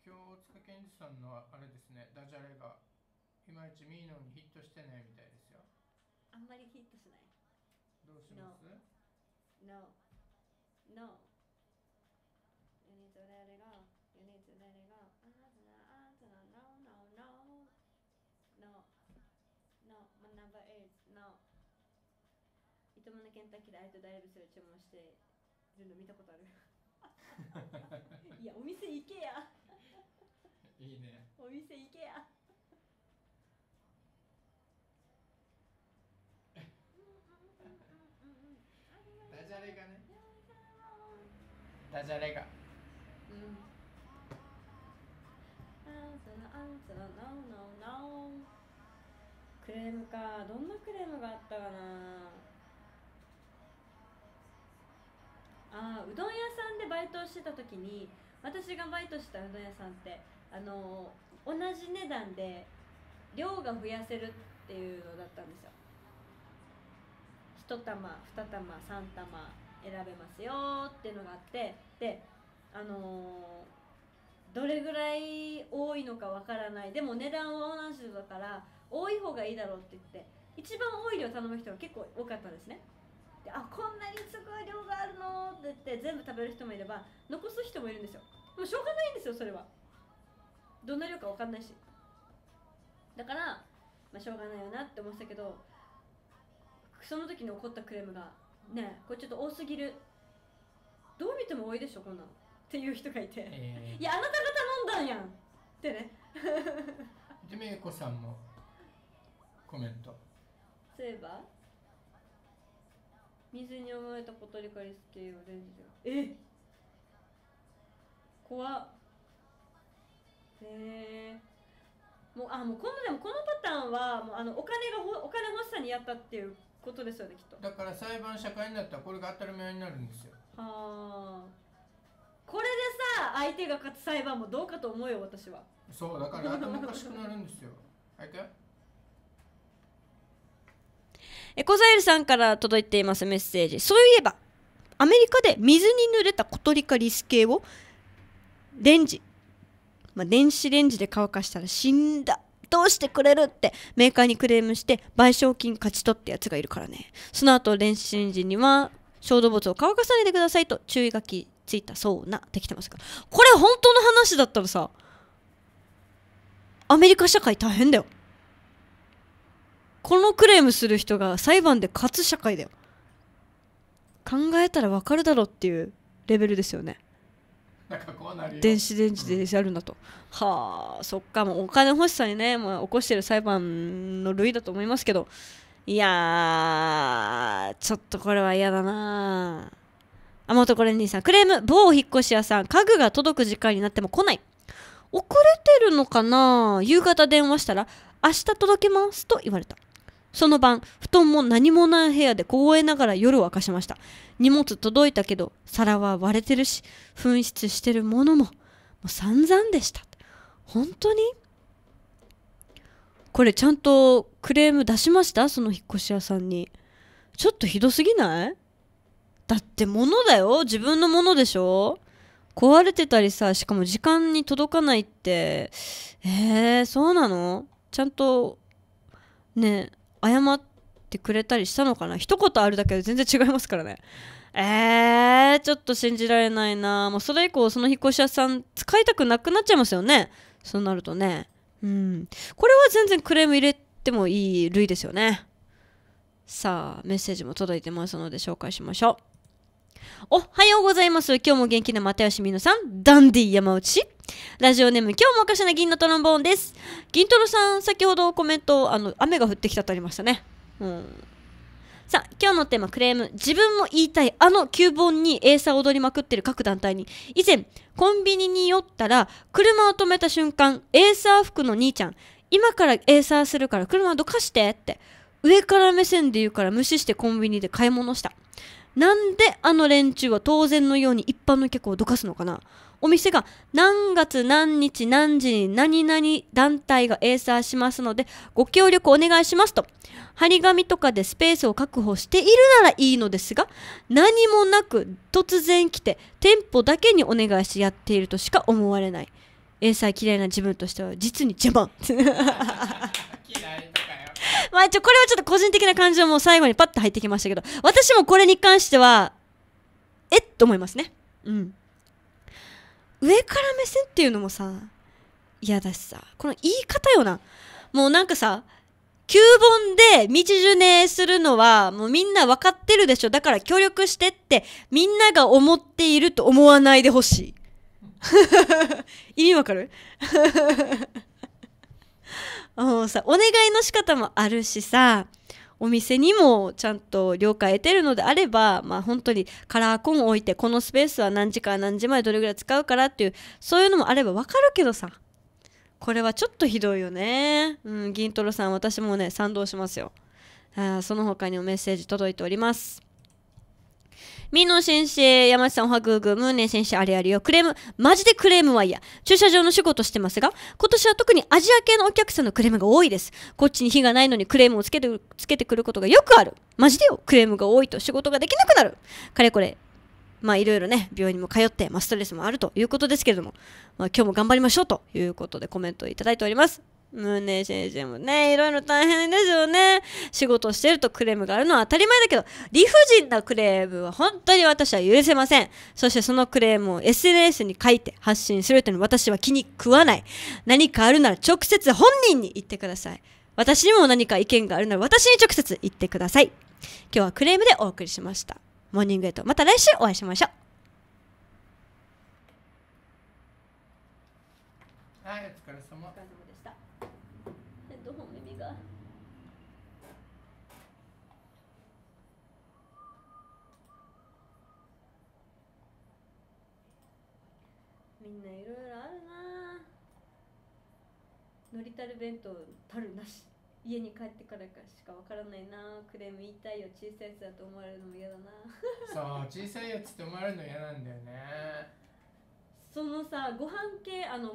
塚健二さんのあれですねダジャレがいまいちミーノにヒットしてないみたいですよあんまりヒットしないどうします No No, no. であれとダイブする注文してるの見たことある いやお店行けやいいねお店行けやダジャレがねダジャレがうんあんつらあんつらクレームかどんなクレームがあったかなあうどん屋さんでバイトしてた時に私がバイトしたうどん屋さんってあの同じ値段で量が増やせるっていうのだったんですよ1玉2玉3玉選べますよっていうのがあってであのどれぐらい多いのかわからないでも値段は同じだから多い方がいいだろうって言って一番多い量頼む人が結構多かったんですねであこんなにすごい量があるのって言って全部食べる人もいれば残す人もいるんですよもうしょうがないんですよそれはどんな量か分かんないしだから、まあ、しょうがないよなって思ってたけどその時に起こったクレームがねこれちょっと多すぎるどう見ても多いでしょこんなのっていう人がいて、えー、いやあなたが頼んだんやんってねでめいこさんもコメントそういえば水に埋えれたポトリカリス系をレンジでえ怖っへえもうあもうこのでもこのパターンはもうあのお金がお金欲しさにやったっていうことですよねきっとだから裁判社会になったらこれが当たり前になるんですよはあこれでさ相手が勝つ裁判もどうかと思うよ私はそうだからもおかしくなるんですよはいエコザイルさんから届いていますメッセージ。そういえば、アメリカで水に濡れた小鳥かリス系をレンジ、まあ、電子レンジで乾かしたら死んだ。どうしてくれるってメーカーにクレームして賠償金勝ち取ってやつがいるからね。その後、電子レンジには小動物を乾かさないでくださいと注意書きついたそうな、できてますから。これ本当の話だったらさ、アメリカ社会大変だよ。このクレームする人が裁判で勝つ社会だよ考えたらわかるだろうっていうレベルですよね電子電池でやるんだと、うん、はあそっかもうお金欲しさにね、まあ、起こしてる裁判の類だと思いますけどいやちょっとこれは嫌だなあ元これ兄さんクレーム某引っ越し屋さん家具が届く時間になっても来ない遅れてるのかな夕方電話したら明日届けますと言われたその晩、布団も何もない部屋で凍えながら夜を明かしました。荷物届いたけど、皿は割れてるし、紛失してるものも、もう散々でした。本当にこれちゃんとクレーム出しましたその引っ越し屋さんに。ちょっとひどすぎないだって物だよ自分のものでしょ壊れてたりさ、しかも時間に届かないって。えー、そうなのちゃんと、ねえ、謝ってくれたりしたのかな一言あるだけで全然違いますからねえー、ちょっと信じられないなもうそれ以降その引っ越し屋さん使いたくなくなっちゃいますよねそうなるとねうんこれは全然クレーム入れてもいい類ですよねさあメッセージも届いてますので紹介しましょうおはようございます。今日も元気な又吉美乃さん、ダンディ山内。ラジオネーム、今日もおかしな銀のトロンボーンです。銀トロさん、先ほどコメント、あの、雨が降ってきたとありましたね。うん。さあ、今日のテーマ、クレーム。自分も言いたい、あの旧本にエーサー踊りまくってる各団体に。以前、コンビニに寄ったら、車を止めた瞬間、エーサー服の兄ちゃん、今からエーサーするから車どかしてって、上から目線で言うから無視してコンビニで買い物した。なんであの連中は当然のように一般の客をどかすのかなお店が何月何日何時に何々団体がエーサーしますのでご協力お願いしますと張り紙とかでスペースを確保しているならいいのですが何もなく突然来て店舗だけにお願いしてやっているとしか思われないエーサー嫌いな自分としては実に邪魔 嫌いまあ、ちこれはちょっと個人的な感情も最後にパッと入ってきましたけど、私もこれに関しては、えっと思いますね。うん。上から目線っていうのもさ、嫌だしさ、この言い方よな。もうなんかさ、9本で道順ねするのはもうみんな分かってるでしょ。だから協力してってみんなが思っていると思わないでほしい。意味わかる さお願いの仕方もあるしさお店にもちゃんと了解得てるのであれば、まあ、本当にカラーコン置いてこのスペースは何時から何時までどれぐらい使うからっていうそういうのもあれば分かるけどさこれはちょっとひどいよね、うん、銀トロさん私もね賛同しますよあその他にもメッセージ届いておりますミノ先生、山下さん、おはぐぐ、ムーネ先生、あれあれよ。クレーム、マジでクレームは嫌。駐車場の仕事してますが、今年は特にアジア系のお客さんのクレームが多いです。こっちに火がないのにクレームをつけて、つけてくることがよくある。マジでよ。クレームが多いと仕事ができなくなる。かれこれ、まあいろいろね、病院にも通って、まあストレスもあるということですけれども、まあ今日も頑張りましょうということでコメントをいただいております。うん、ね先生もねいろいろ大変ですよね仕事してるとクレームがあるのは当たり前だけど理不尽なクレームは本当に私は許せませんそしてそのクレームを SNS に書いて発信するというのは私は気に食わない何かあるなら直接本人に言ってください私にも何か意見があるなら私に直接言ってください今日はクレームでお送りしましたモーニングエイトまた来週お会いしましょうはいいろいろあるなのりたる弁当たるなし家に帰ってからかしかわからないなクレーム言いたいよ小さいやつだと思われるのも嫌だなそう小さいやつって思われるの嫌なんだよねそのさご飯系あの